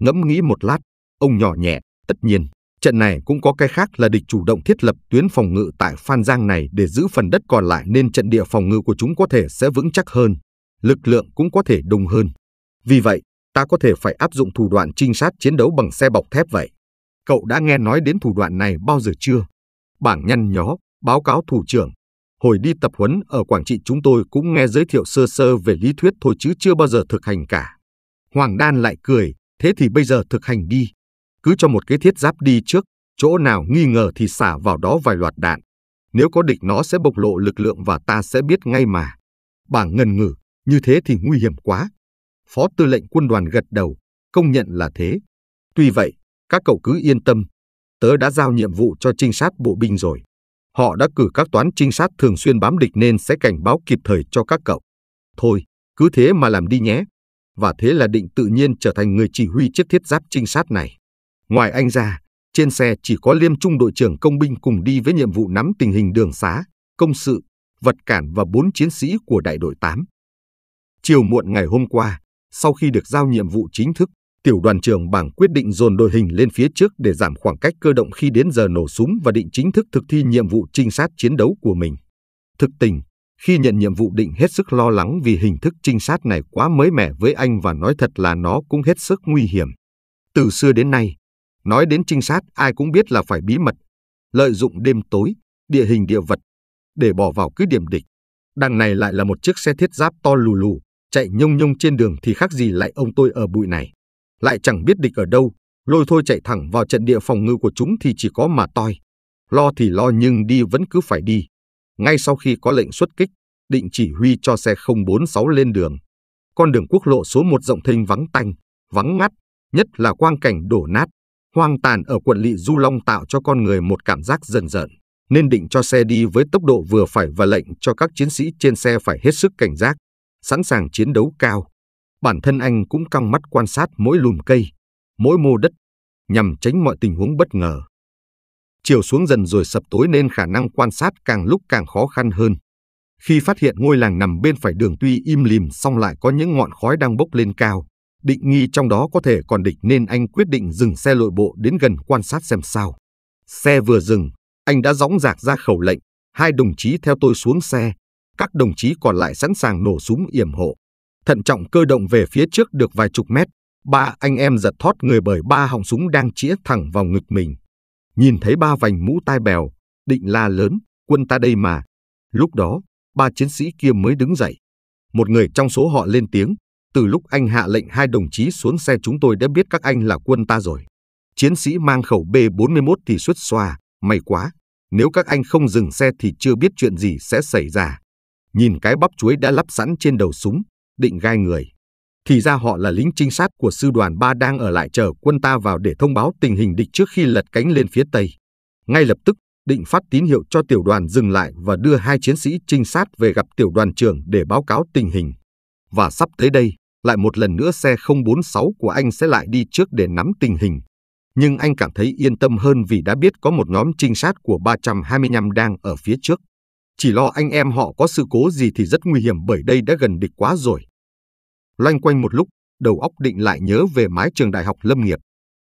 Ngẫm nghĩ một lát, ông nhỏ nhẹ, tất nhiên, Trận này cũng có cái khác là địch chủ động thiết lập tuyến phòng ngự tại Phan Giang này để giữ phần đất còn lại nên trận địa phòng ngự của chúng có thể sẽ vững chắc hơn, lực lượng cũng có thể đông hơn. Vì vậy, ta có thể phải áp dụng thủ đoạn trinh sát chiến đấu bằng xe bọc thép vậy. Cậu đã nghe nói đến thủ đoạn này bao giờ chưa? Bảng nhăn nhó, báo cáo thủ trưởng. Hồi đi tập huấn ở Quảng Trị chúng tôi cũng nghe giới thiệu sơ sơ về lý thuyết thôi chứ chưa bao giờ thực hành cả. Hoàng Đan lại cười, thế thì bây giờ thực hành đi cứ cho một cái thiết giáp đi trước, chỗ nào nghi ngờ thì xả vào đó vài loạt đạn. Nếu có địch nó sẽ bộc lộ lực lượng và ta sẽ biết ngay mà. Bảng ngần ngừ, như thế thì nguy hiểm quá. Phó tư lệnh quân đoàn gật đầu, công nhận là thế. Tuy vậy, các cậu cứ yên tâm, tớ đã giao nhiệm vụ cho trinh sát bộ binh rồi. Họ đã cử các toán trinh sát thường xuyên bám địch nên sẽ cảnh báo kịp thời cho các cậu. Thôi, cứ thế mà làm đi nhé. Và thế là định tự nhiên trở thành người chỉ huy chiếc thiết giáp trinh sát này. Ngoài anh ra, trên xe chỉ có Liêm Trung đội trưởng công binh cùng đi với nhiệm vụ nắm tình hình đường xá, công sự, vật cản và bốn chiến sĩ của đại đội 8. Chiều muộn ngày hôm qua, sau khi được giao nhiệm vụ chính thức, tiểu đoàn trưởng bảng quyết định dồn đội hình lên phía trước để giảm khoảng cách cơ động khi đến giờ nổ súng và định chính thức thực thi nhiệm vụ trinh sát chiến đấu của mình. Thực tình, khi nhận nhiệm vụ định hết sức lo lắng vì hình thức trinh sát này quá mới mẻ với anh và nói thật là nó cũng hết sức nguy hiểm. Từ xưa đến nay, Nói đến trinh sát, ai cũng biết là phải bí mật, lợi dụng đêm tối, địa hình địa vật, để bỏ vào cứ điểm địch. Đằng này lại là một chiếc xe thiết giáp to lù lù, chạy nhông nhông trên đường thì khác gì lại ông tôi ở bụi này. Lại chẳng biết địch ở đâu, lôi thôi chạy thẳng vào trận địa phòng ngự của chúng thì chỉ có mà toi. Lo thì lo nhưng đi vẫn cứ phải đi. Ngay sau khi có lệnh xuất kích, định chỉ huy cho xe 046 lên đường. Con đường quốc lộ số 1 rộng thênh vắng tanh, vắng ngắt, nhất là quang cảnh đổ nát, hoang tàn ở quận lỵ Du Long tạo cho con người một cảm giác dần dần, nên định cho xe đi với tốc độ vừa phải và lệnh cho các chiến sĩ trên xe phải hết sức cảnh giác, sẵn sàng chiến đấu cao. Bản thân anh cũng căng mắt quan sát mỗi lùm cây, mỗi mô đất, nhằm tránh mọi tình huống bất ngờ. Chiều xuống dần rồi sập tối nên khả năng quan sát càng lúc càng khó khăn hơn. Khi phát hiện ngôi làng nằm bên phải đường tuy im lìm song lại có những ngọn khói đang bốc lên cao, định nghi trong đó có thể còn địch nên anh quyết định dừng xe lội bộ đến gần quan sát xem sao. Xe vừa dừng, anh đã gióng giạc ra khẩu lệnh, hai đồng chí theo tôi xuống xe, các đồng chí còn lại sẵn sàng nổ súng yểm hộ. Thận trọng cơ động về phía trước được vài chục mét, ba anh em giật thoát người bởi ba họng súng đang chĩa thẳng vào ngực mình. Nhìn thấy ba vành mũ tai bèo, định la lớn, quân ta đây mà. Lúc đó, ba chiến sĩ kia mới đứng dậy. Một người trong số họ lên tiếng, từ lúc anh hạ lệnh hai đồng chí xuống xe chúng tôi đã biết các anh là quân ta rồi. Chiến sĩ mang khẩu B-41 thì xuất xoa, may quá. Nếu các anh không dừng xe thì chưa biết chuyện gì sẽ xảy ra. Nhìn cái bắp chuối đã lắp sẵn trên đầu súng, định gai người. Thì ra họ là lính trinh sát của sư đoàn 3 đang ở lại chờ quân ta vào để thông báo tình hình địch trước khi lật cánh lên phía Tây. Ngay lập tức, định phát tín hiệu cho tiểu đoàn dừng lại và đưa hai chiến sĩ trinh sát về gặp tiểu đoàn trưởng để báo cáo tình hình. Và sắp tới đây, lại một lần nữa xe 046 của anh sẽ lại đi trước để nắm tình hình. Nhưng anh cảm thấy yên tâm hơn vì đã biết có một nhóm trinh sát của 325 đang ở phía trước. Chỉ lo anh em họ có sự cố gì thì rất nguy hiểm bởi đây đã gần địch quá rồi. Loanh quanh một lúc, đầu óc định lại nhớ về mái trường đại học lâm nghiệp.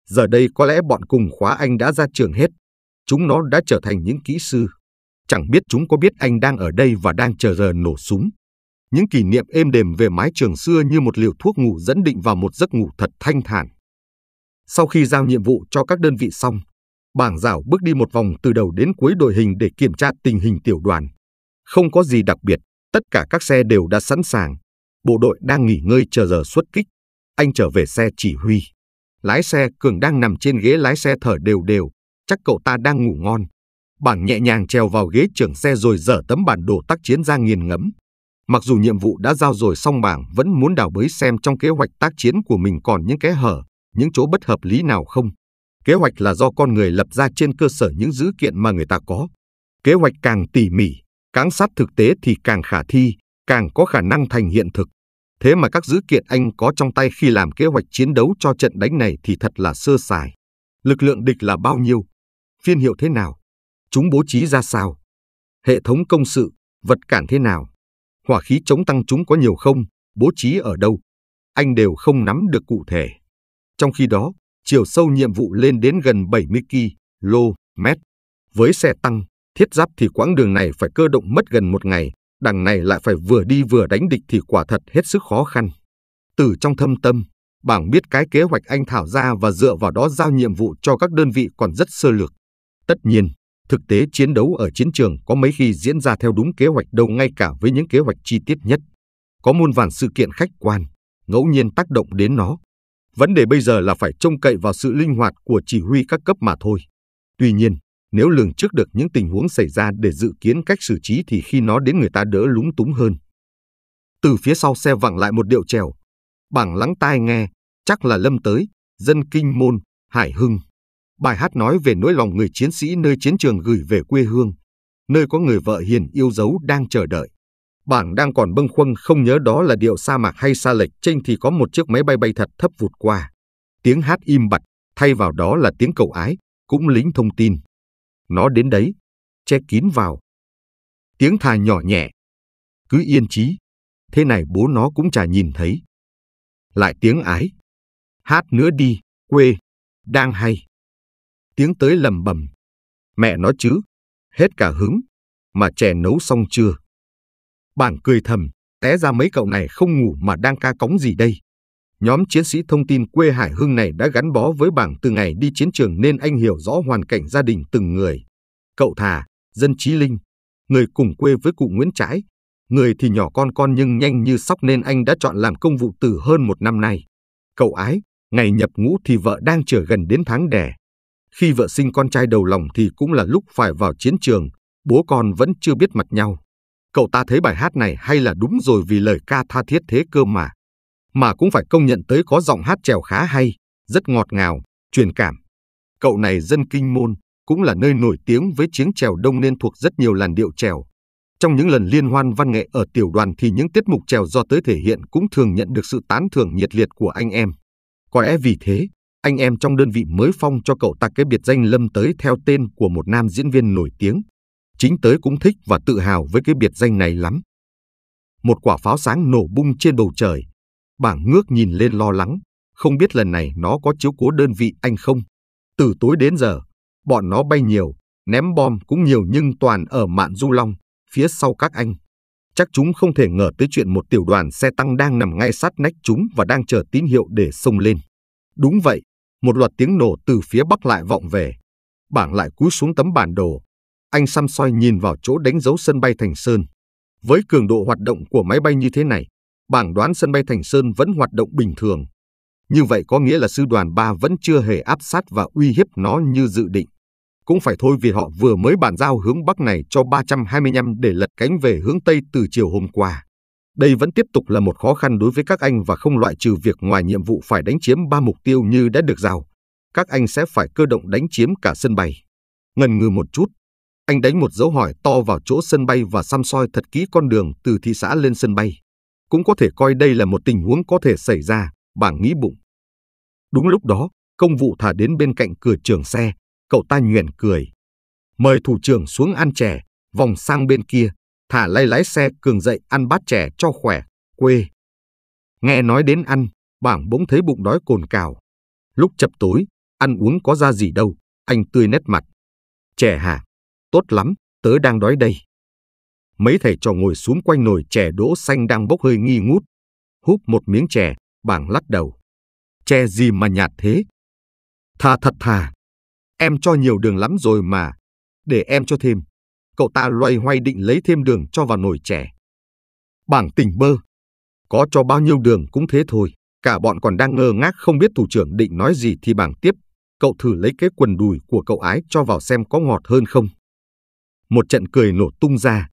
Giờ đây có lẽ bọn cùng khóa anh đã ra trường hết. Chúng nó đã trở thành những kỹ sư. Chẳng biết chúng có biết anh đang ở đây và đang chờ giờ nổ súng những kỷ niệm êm đềm về mái trường xưa như một liều thuốc ngủ dẫn định vào một giấc ngủ thật thanh thản. Sau khi giao nhiệm vụ cho các đơn vị xong, bảng rào bước đi một vòng từ đầu đến cuối đội hình để kiểm tra tình hình tiểu đoàn. Không có gì đặc biệt, tất cả các xe đều đã sẵn sàng. Bộ đội đang nghỉ ngơi chờ giờ xuất kích. Anh trở về xe chỉ huy. Lái xe Cường đang nằm trên ghế lái xe thở đều đều, chắc cậu ta đang ngủ ngon. Bảng nhẹ nhàng treo vào ghế trưởng xe rồi dở tấm bản đồ tác chiến ra nghiền ngẫm. Mặc dù nhiệm vụ đã giao rồi song bảng vẫn muốn đào bới xem trong kế hoạch tác chiến của mình còn những kẽ hở, những chỗ bất hợp lý nào không. Kế hoạch là do con người lập ra trên cơ sở những dữ kiện mà người ta có. Kế hoạch càng tỉ mỉ, cáng sát thực tế thì càng khả thi, càng có khả năng thành hiện thực. Thế mà các dữ kiện anh có trong tay khi làm kế hoạch chiến đấu cho trận đánh này thì thật là sơ sài. Lực lượng địch là bao nhiêu? Phiên hiệu thế nào? Chúng bố trí ra sao? Hệ thống công sự, vật cản thế nào? hỏa khí chống tăng chúng có nhiều không, bố trí ở đâu, anh đều không nắm được cụ thể. Trong khi đó, chiều sâu nhiệm vụ lên đến gần 70 km. Với xe tăng, thiết giáp thì quãng đường này phải cơ động mất gần một ngày, đằng này lại phải vừa đi vừa đánh địch thì quả thật hết sức khó khăn. Từ trong thâm tâm, bảng biết cái kế hoạch anh thảo ra và dựa vào đó giao nhiệm vụ cho các đơn vị còn rất sơ lược. Tất nhiên, thực tế chiến đấu ở chiến trường có mấy khi diễn ra theo đúng kế hoạch đâu ngay cả với những kế hoạch chi tiết nhất. Có muôn vàn sự kiện khách quan, ngẫu nhiên tác động đến nó. Vấn đề bây giờ là phải trông cậy vào sự linh hoạt của chỉ huy các cấp mà thôi. Tuy nhiên, nếu lường trước được những tình huống xảy ra để dự kiến cách xử trí thì khi nó đến người ta đỡ lúng túng hơn. Từ phía sau xe vẳng lại một điệu trèo. Bảng lắng tai nghe, chắc là lâm tới, dân kinh môn, hải hưng. Bài hát nói về nỗi lòng người chiến sĩ nơi chiến trường gửi về quê hương, nơi có người vợ hiền yêu dấu đang chờ đợi. Bảng đang còn bâng khuâng không nhớ đó là điệu sa mạc hay sa lệch tranh thì có một chiếc máy bay bay thật thấp vụt qua. Tiếng hát im bặt, thay vào đó là tiếng cầu ái, cũng lính thông tin. Nó đến đấy, che kín vào. Tiếng thà nhỏ nhẹ. Cứ yên trí, thế này bố nó cũng chả nhìn thấy. Lại tiếng ái. Hát nữa đi, quê, đang hay tiếng tới lầm bầm. Mẹ nó chứ, hết cả hứng, mà chè nấu xong chưa? Bảng cười thầm, té ra mấy cậu này không ngủ mà đang ca cống gì đây. Nhóm chiến sĩ thông tin quê Hải Hưng này đã gắn bó với bảng từ ngày đi chiến trường nên anh hiểu rõ hoàn cảnh gia đình từng người. Cậu Thà, dân chí linh, người cùng quê với cụ Nguyễn Trãi, người thì nhỏ con con nhưng nhanh như sóc nên anh đã chọn làm công vụ từ hơn một năm nay. Cậu Ái, ngày nhập ngũ thì vợ đang chờ gần đến tháng đẻ. Khi vợ sinh con trai đầu lòng thì cũng là lúc phải vào chiến trường, bố con vẫn chưa biết mặt nhau. Cậu ta thấy bài hát này hay là đúng rồi vì lời ca tha thiết thế cơ mà. Mà cũng phải công nhận tới có giọng hát trèo khá hay, rất ngọt ngào, truyền cảm. Cậu này dân kinh môn, cũng là nơi nổi tiếng với tiếng trèo đông nên thuộc rất nhiều làn điệu trèo. Trong những lần liên hoan văn nghệ ở tiểu đoàn thì những tiết mục trèo do tới thể hiện cũng thường nhận được sự tán thưởng nhiệt liệt của anh em. Có lẽ vì thế, anh em trong đơn vị mới phong cho cậu ta cái biệt danh Lâm tới theo tên của một nam diễn viên nổi tiếng. Chính tới cũng thích và tự hào với cái biệt danh này lắm. Một quả pháo sáng nổ bung trên bầu trời. Bảng ngước nhìn lên lo lắng, không biết lần này nó có chiếu cố đơn vị anh không. Từ tối đến giờ, bọn nó bay nhiều, ném bom cũng nhiều nhưng toàn ở mạn du long, phía sau các anh. Chắc chúng không thể ngờ tới chuyện một tiểu đoàn xe tăng đang nằm ngay sát nách chúng và đang chờ tín hiệu để xông lên. Đúng vậy, một loạt tiếng nổ từ phía bắc lại vọng về. Bảng lại cúi xuống tấm bản đồ. Anh xăm soi nhìn vào chỗ đánh dấu sân bay Thành Sơn. Với cường độ hoạt động của máy bay như thế này, bảng đoán sân bay Thành Sơn vẫn hoạt động bình thường. Như vậy có nghĩa là sư đoàn 3 vẫn chưa hề áp sát và uy hiếp nó như dự định. Cũng phải thôi vì họ vừa mới bàn giao hướng Bắc này cho 325 để lật cánh về hướng Tây từ chiều hôm qua. Đây vẫn tiếp tục là một khó khăn đối với các anh và không loại trừ việc ngoài nhiệm vụ phải đánh chiếm ba mục tiêu như đã được giao, các anh sẽ phải cơ động đánh chiếm cả sân bay. Ngần ngừ một chút, anh đánh một dấu hỏi to vào chỗ sân bay và xăm soi thật kỹ con đường từ thị xã lên sân bay. Cũng có thể coi đây là một tình huống có thể xảy ra, bảng nghĩ bụng. Đúng lúc đó, công vụ thả đến bên cạnh cửa trường xe, cậu ta nhoẻn cười. Mời thủ trưởng xuống ăn chè, vòng sang bên kia, thả lay lái xe cường dậy ăn bát chè cho khỏe, quê. Nghe nói đến ăn, bảng bỗng thấy bụng đói cồn cào. Lúc chập tối, ăn uống có ra gì đâu, anh tươi nét mặt. Chè hả? Tốt lắm, tớ đang đói đây. Mấy thầy trò ngồi xuống quanh nồi chè đỗ xanh đang bốc hơi nghi ngút. Húp một miếng chè, bảng lắc đầu. Chè gì mà nhạt thế? Thà thật thà. Em cho nhiều đường lắm rồi mà. Để em cho thêm cậu ta loay hoay định lấy thêm đường cho vào nồi chè. Bảng tỉnh bơ. Có cho bao nhiêu đường cũng thế thôi. Cả bọn còn đang ngơ ngác không biết thủ trưởng định nói gì thì bảng tiếp. Cậu thử lấy cái quần đùi của cậu ái cho vào xem có ngọt hơn không. Một trận cười nổ tung ra.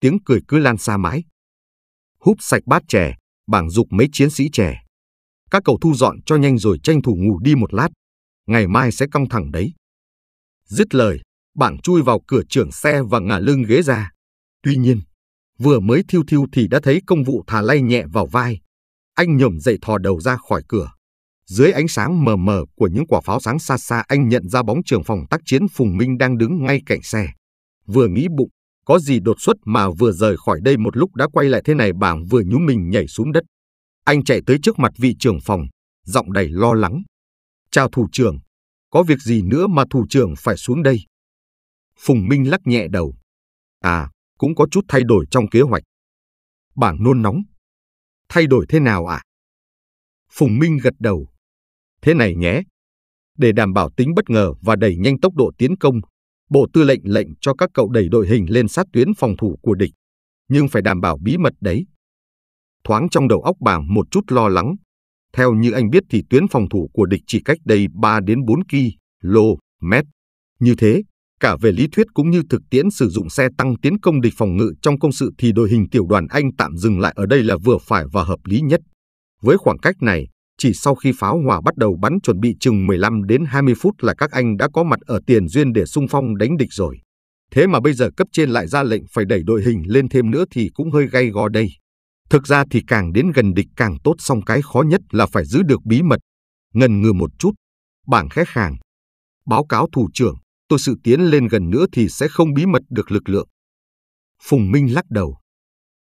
Tiếng cười cứ lan xa mãi. Húp sạch bát chè, bảng dục mấy chiến sĩ trẻ. Các cậu thu dọn cho nhanh rồi tranh thủ ngủ đi một lát. Ngày mai sẽ căng thẳng đấy. Dứt lời, Bảng chui vào cửa trưởng xe và ngả lưng ghế ra. Tuy nhiên, vừa mới thiêu thiêu thì đã thấy công vụ thả lay nhẹ vào vai. Anh nhổm dậy thò đầu ra khỏi cửa. Dưới ánh sáng mờ mờ của những quả pháo sáng xa xa anh nhận ra bóng trưởng phòng tác chiến Phùng Minh đang đứng ngay cạnh xe. Vừa nghĩ bụng, có gì đột xuất mà vừa rời khỏi đây một lúc đã quay lại thế này bảng vừa nhú mình nhảy xuống đất. Anh chạy tới trước mặt vị trưởng phòng, giọng đầy lo lắng. Chào thủ trưởng, có việc gì nữa mà thủ trưởng phải xuống đây? Phùng Minh lắc nhẹ đầu. À, cũng có chút thay đổi trong kế hoạch. Bảng nôn nóng. Thay đổi thế nào ạ? À? Phùng Minh gật đầu. Thế này nhé. Để đảm bảo tính bất ngờ và đẩy nhanh tốc độ tiến công, Bộ Tư lệnh lệnh cho các cậu đẩy đội hình lên sát tuyến phòng thủ của địch. Nhưng phải đảm bảo bí mật đấy. Thoáng trong đầu óc bảng một chút lo lắng. Theo như anh biết thì tuyến phòng thủ của địch chỉ cách đây 3 đến 4 km lô, mét. Như thế, Cả về lý thuyết cũng như thực tiễn sử dụng xe tăng tiến công địch phòng ngự trong công sự thì đội hình tiểu đoàn Anh tạm dừng lại ở đây là vừa phải và hợp lý nhất. Với khoảng cách này, chỉ sau khi pháo hỏa bắt đầu bắn chuẩn bị chừng 15 đến 20 phút là các anh đã có mặt ở tiền duyên để xung phong đánh địch rồi. Thế mà bây giờ cấp trên lại ra lệnh phải đẩy đội hình lên thêm nữa thì cũng hơi gay go đây. Thực ra thì càng đến gần địch càng tốt xong cái khó nhất là phải giữ được bí mật. Ngần ngừ một chút, bảng khẽ khàng. Báo cáo thủ trưởng, tôi sự tiến lên gần nữa thì sẽ không bí mật được lực lượng. Phùng Minh lắc đầu.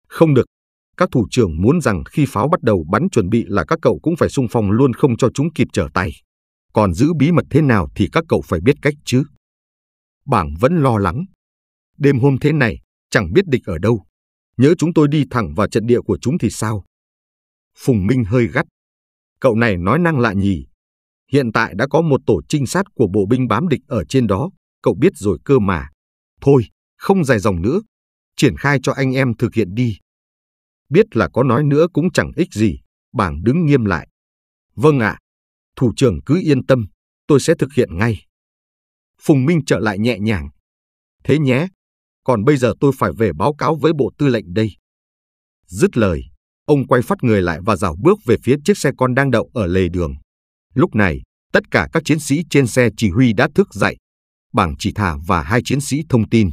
Không được, các thủ trưởng muốn rằng khi pháo bắt đầu bắn chuẩn bị là các cậu cũng phải sung phong luôn không cho chúng kịp trở tay. Còn giữ bí mật thế nào thì các cậu phải biết cách chứ. Bảng vẫn lo lắng. Đêm hôm thế này, chẳng biết địch ở đâu. Nhớ chúng tôi đi thẳng vào trận địa của chúng thì sao? Phùng Minh hơi gắt. Cậu này nói năng lạ nhỉ? Hiện tại đã có một tổ trinh sát của bộ binh bám địch ở trên đó, cậu biết rồi cơ mà. Thôi, không dài dòng nữa, triển khai cho anh em thực hiện đi. Biết là có nói nữa cũng chẳng ích gì, bảng đứng nghiêm lại. Vâng ạ, à, thủ trưởng cứ yên tâm, tôi sẽ thực hiện ngay. Phùng Minh trở lại nhẹ nhàng. Thế nhé, còn bây giờ tôi phải về báo cáo với bộ tư lệnh đây. Dứt lời, ông quay phát người lại và rảo bước về phía chiếc xe con đang đậu ở lề đường. Lúc này, tất cả các chiến sĩ trên xe chỉ huy đã thức dậy. Bảng chỉ thả và hai chiến sĩ thông tin.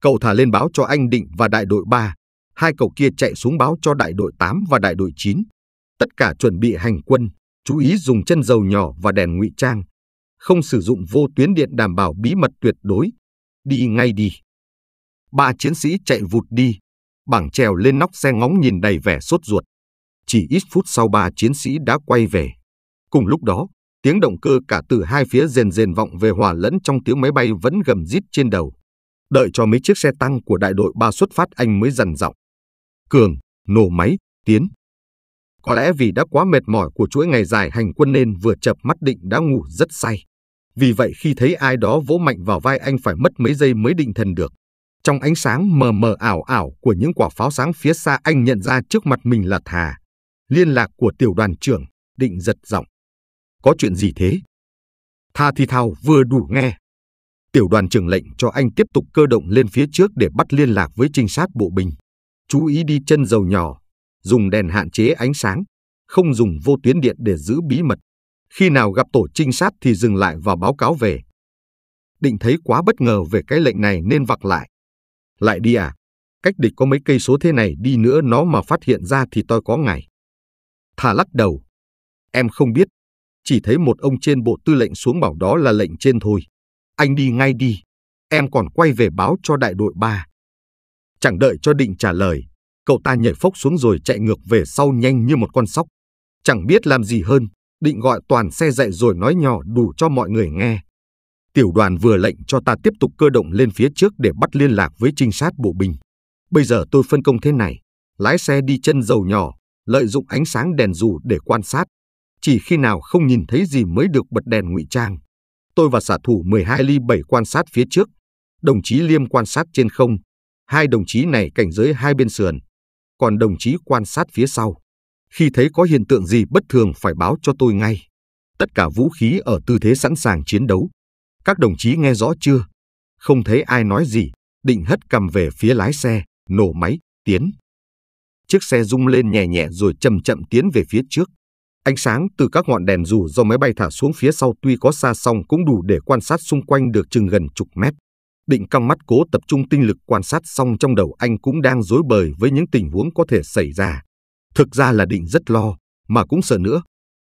Cậu thả lên báo cho anh Định và đại đội 3. Hai cậu kia chạy xuống báo cho đại đội 8 và đại đội 9. Tất cả chuẩn bị hành quân, chú ý dùng chân dầu nhỏ và đèn ngụy trang. Không sử dụng vô tuyến điện đảm bảo bí mật tuyệt đối. Đi ngay đi. Ba chiến sĩ chạy vụt đi. Bảng trèo lên nóc xe ngóng nhìn đầy vẻ sốt ruột. Chỉ ít phút sau ba chiến sĩ đã quay về. Cùng lúc đó, tiếng động cơ cả từ hai phía rền rền vọng về hòa lẫn trong tiếng máy bay vẫn gầm rít trên đầu. Đợi cho mấy chiếc xe tăng của đại đội ba xuất phát anh mới dằn giọng. Cường, nổ máy, tiến. Có lẽ vì đã quá mệt mỏi của chuỗi ngày dài hành quân nên vừa chập mắt định đã ngủ rất say. Vì vậy khi thấy ai đó vỗ mạnh vào vai anh phải mất mấy giây mới định thần được. Trong ánh sáng mờ mờ ảo ảo của những quả pháo sáng phía xa anh nhận ra trước mặt mình là Thà. Liên lạc của tiểu đoàn trưởng, định giật giọng có chuyện gì thế? Tha Thi Thao vừa đủ nghe. Tiểu đoàn trưởng lệnh cho anh tiếp tục cơ động lên phía trước để bắt liên lạc với trinh sát bộ binh. Chú ý đi chân dầu nhỏ, dùng đèn hạn chế ánh sáng, không dùng vô tuyến điện để giữ bí mật. Khi nào gặp tổ trinh sát thì dừng lại và báo cáo về. Định thấy quá bất ngờ về cái lệnh này nên vặc lại. Lại đi à? Cách địch có mấy cây số thế này đi nữa nó mà phát hiện ra thì tôi có ngày. Thà lắc đầu. Em không biết, chỉ thấy một ông trên bộ tư lệnh xuống bảo đó là lệnh trên thôi. Anh đi ngay đi, em còn quay về báo cho đại đội ba. Chẳng đợi cho định trả lời, cậu ta nhảy phốc xuống rồi chạy ngược về sau nhanh như một con sóc. Chẳng biết làm gì hơn, định gọi toàn xe dậy rồi nói nhỏ đủ cho mọi người nghe. Tiểu đoàn vừa lệnh cho ta tiếp tục cơ động lên phía trước để bắt liên lạc với trinh sát bộ binh. Bây giờ tôi phân công thế này, lái xe đi chân dầu nhỏ, lợi dụng ánh sáng đèn dù để quan sát, chỉ khi nào không nhìn thấy gì mới được bật đèn ngụy trang. Tôi và xạ thủ 12 ly 7 quan sát phía trước, đồng chí Liêm quan sát trên không, hai đồng chí này cảnh giới hai bên sườn, còn đồng chí quan sát phía sau. Khi thấy có hiện tượng gì bất thường phải báo cho tôi ngay. Tất cả vũ khí ở tư thế sẵn sàng chiến đấu. Các đồng chí nghe rõ chưa? Không thấy ai nói gì, định hất cầm về phía lái xe, nổ máy, tiến. Chiếc xe rung lên nhẹ nhẹ rồi chậm chậm tiến về phía trước. Ánh sáng từ các ngọn đèn dù do máy bay thả xuống phía sau tuy có xa xong cũng đủ để quan sát xung quanh được chừng gần chục mét. Định căng mắt cố tập trung tinh lực quan sát xong trong đầu anh cũng đang rối bời với những tình huống có thể xảy ra. Thực ra là định rất lo, mà cũng sợ nữa.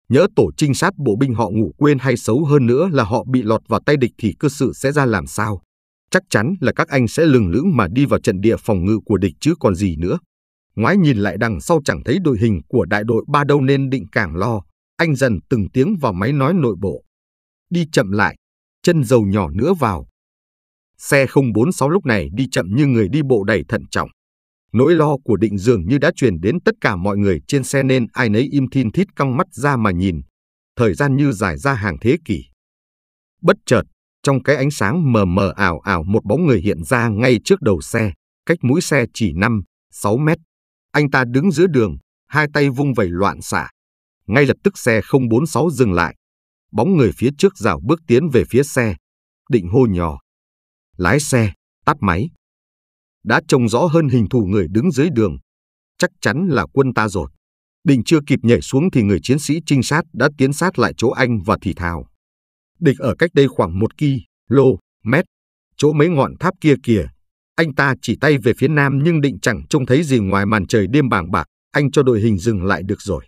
Nhỡ tổ trinh sát bộ binh họ ngủ quên hay xấu hơn nữa là họ bị lọt vào tay địch thì cơ sự sẽ ra làm sao. Chắc chắn là các anh sẽ lừng lững mà đi vào trận địa phòng ngự của địch chứ còn gì nữa. Ngoái nhìn lại đằng sau chẳng thấy đội hình của đại đội ba đâu nên định càng lo, anh dần từng tiếng vào máy nói nội bộ. Đi chậm lại, chân dầu nhỏ nữa vào. Xe 046 lúc này đi chậm như người đi bộ đầy thận trọng. Nỗi lo của định dường như đã truyền đến tất cả mọi người trên xe nên ai nấy im thin thít căng mắt ra mà nhìn. Thời gian như dài ra hàng thế kỷ. Bất chợt, trong cái ánh sáng mờ mờ ảo ảo một bóng người hiện ra ngay trước đầu xe, cách mũi xe chỉ 5, 6 mét. Anh ta đứng giữa đường, hai tay vung vẩy loạn xạ. Ngay lập tức xe 046 dừng lại. Bóng người phía trước rào bước tiến về phía xe, định hô nhỏ. Lái xe, tắt máy. Đã trông rõ hơn hình thù người đứng dưới đường. Chắc chắn là quân ta rồi. Định chưa kịp nhảy xuống thì người chiến sĩ trinh sát đã tiến sát lại chỗ anh và thì thào. Địch ở cách đây khoảng một ki, lô, mét. Chỗ mấy ngọn tháp kia kìa, anh ta chỉ tay về phía nam nhưng định chẳng trông thấy gì ngoài màn trời đêm bàng bạc, anh cho đội hình dừng lại được rồi.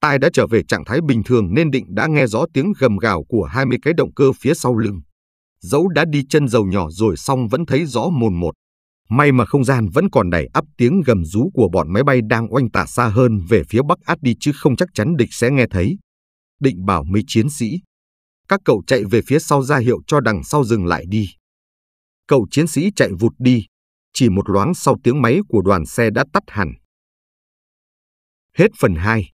Tai đã trở về trạng thái bình thường nên định đã nghe rõ tiếng gầm gào của 20 cái động cơ phía sau lưng. Dẫu đã đi chân dầu nhỏ rồi xong vẫn thấy rõ mồn một. May mà không gian vẫn còn đầy ắp tiếng gầm rú của bọn máy bay đang oanh tả xa hơn về phía bắc át đi chứ không chắc chắn địch sẽ nghe thấy. Định bảo mấy chiến sĩ. Các cậu chạy về phía sau ra hiệu cho đằng sau dừng lại đi. Cậu chiến sĩ chạy vụt đi, chỉ một loáng sau tiếng máy của đoàn xe đã tắt hẳn. Hết phần 2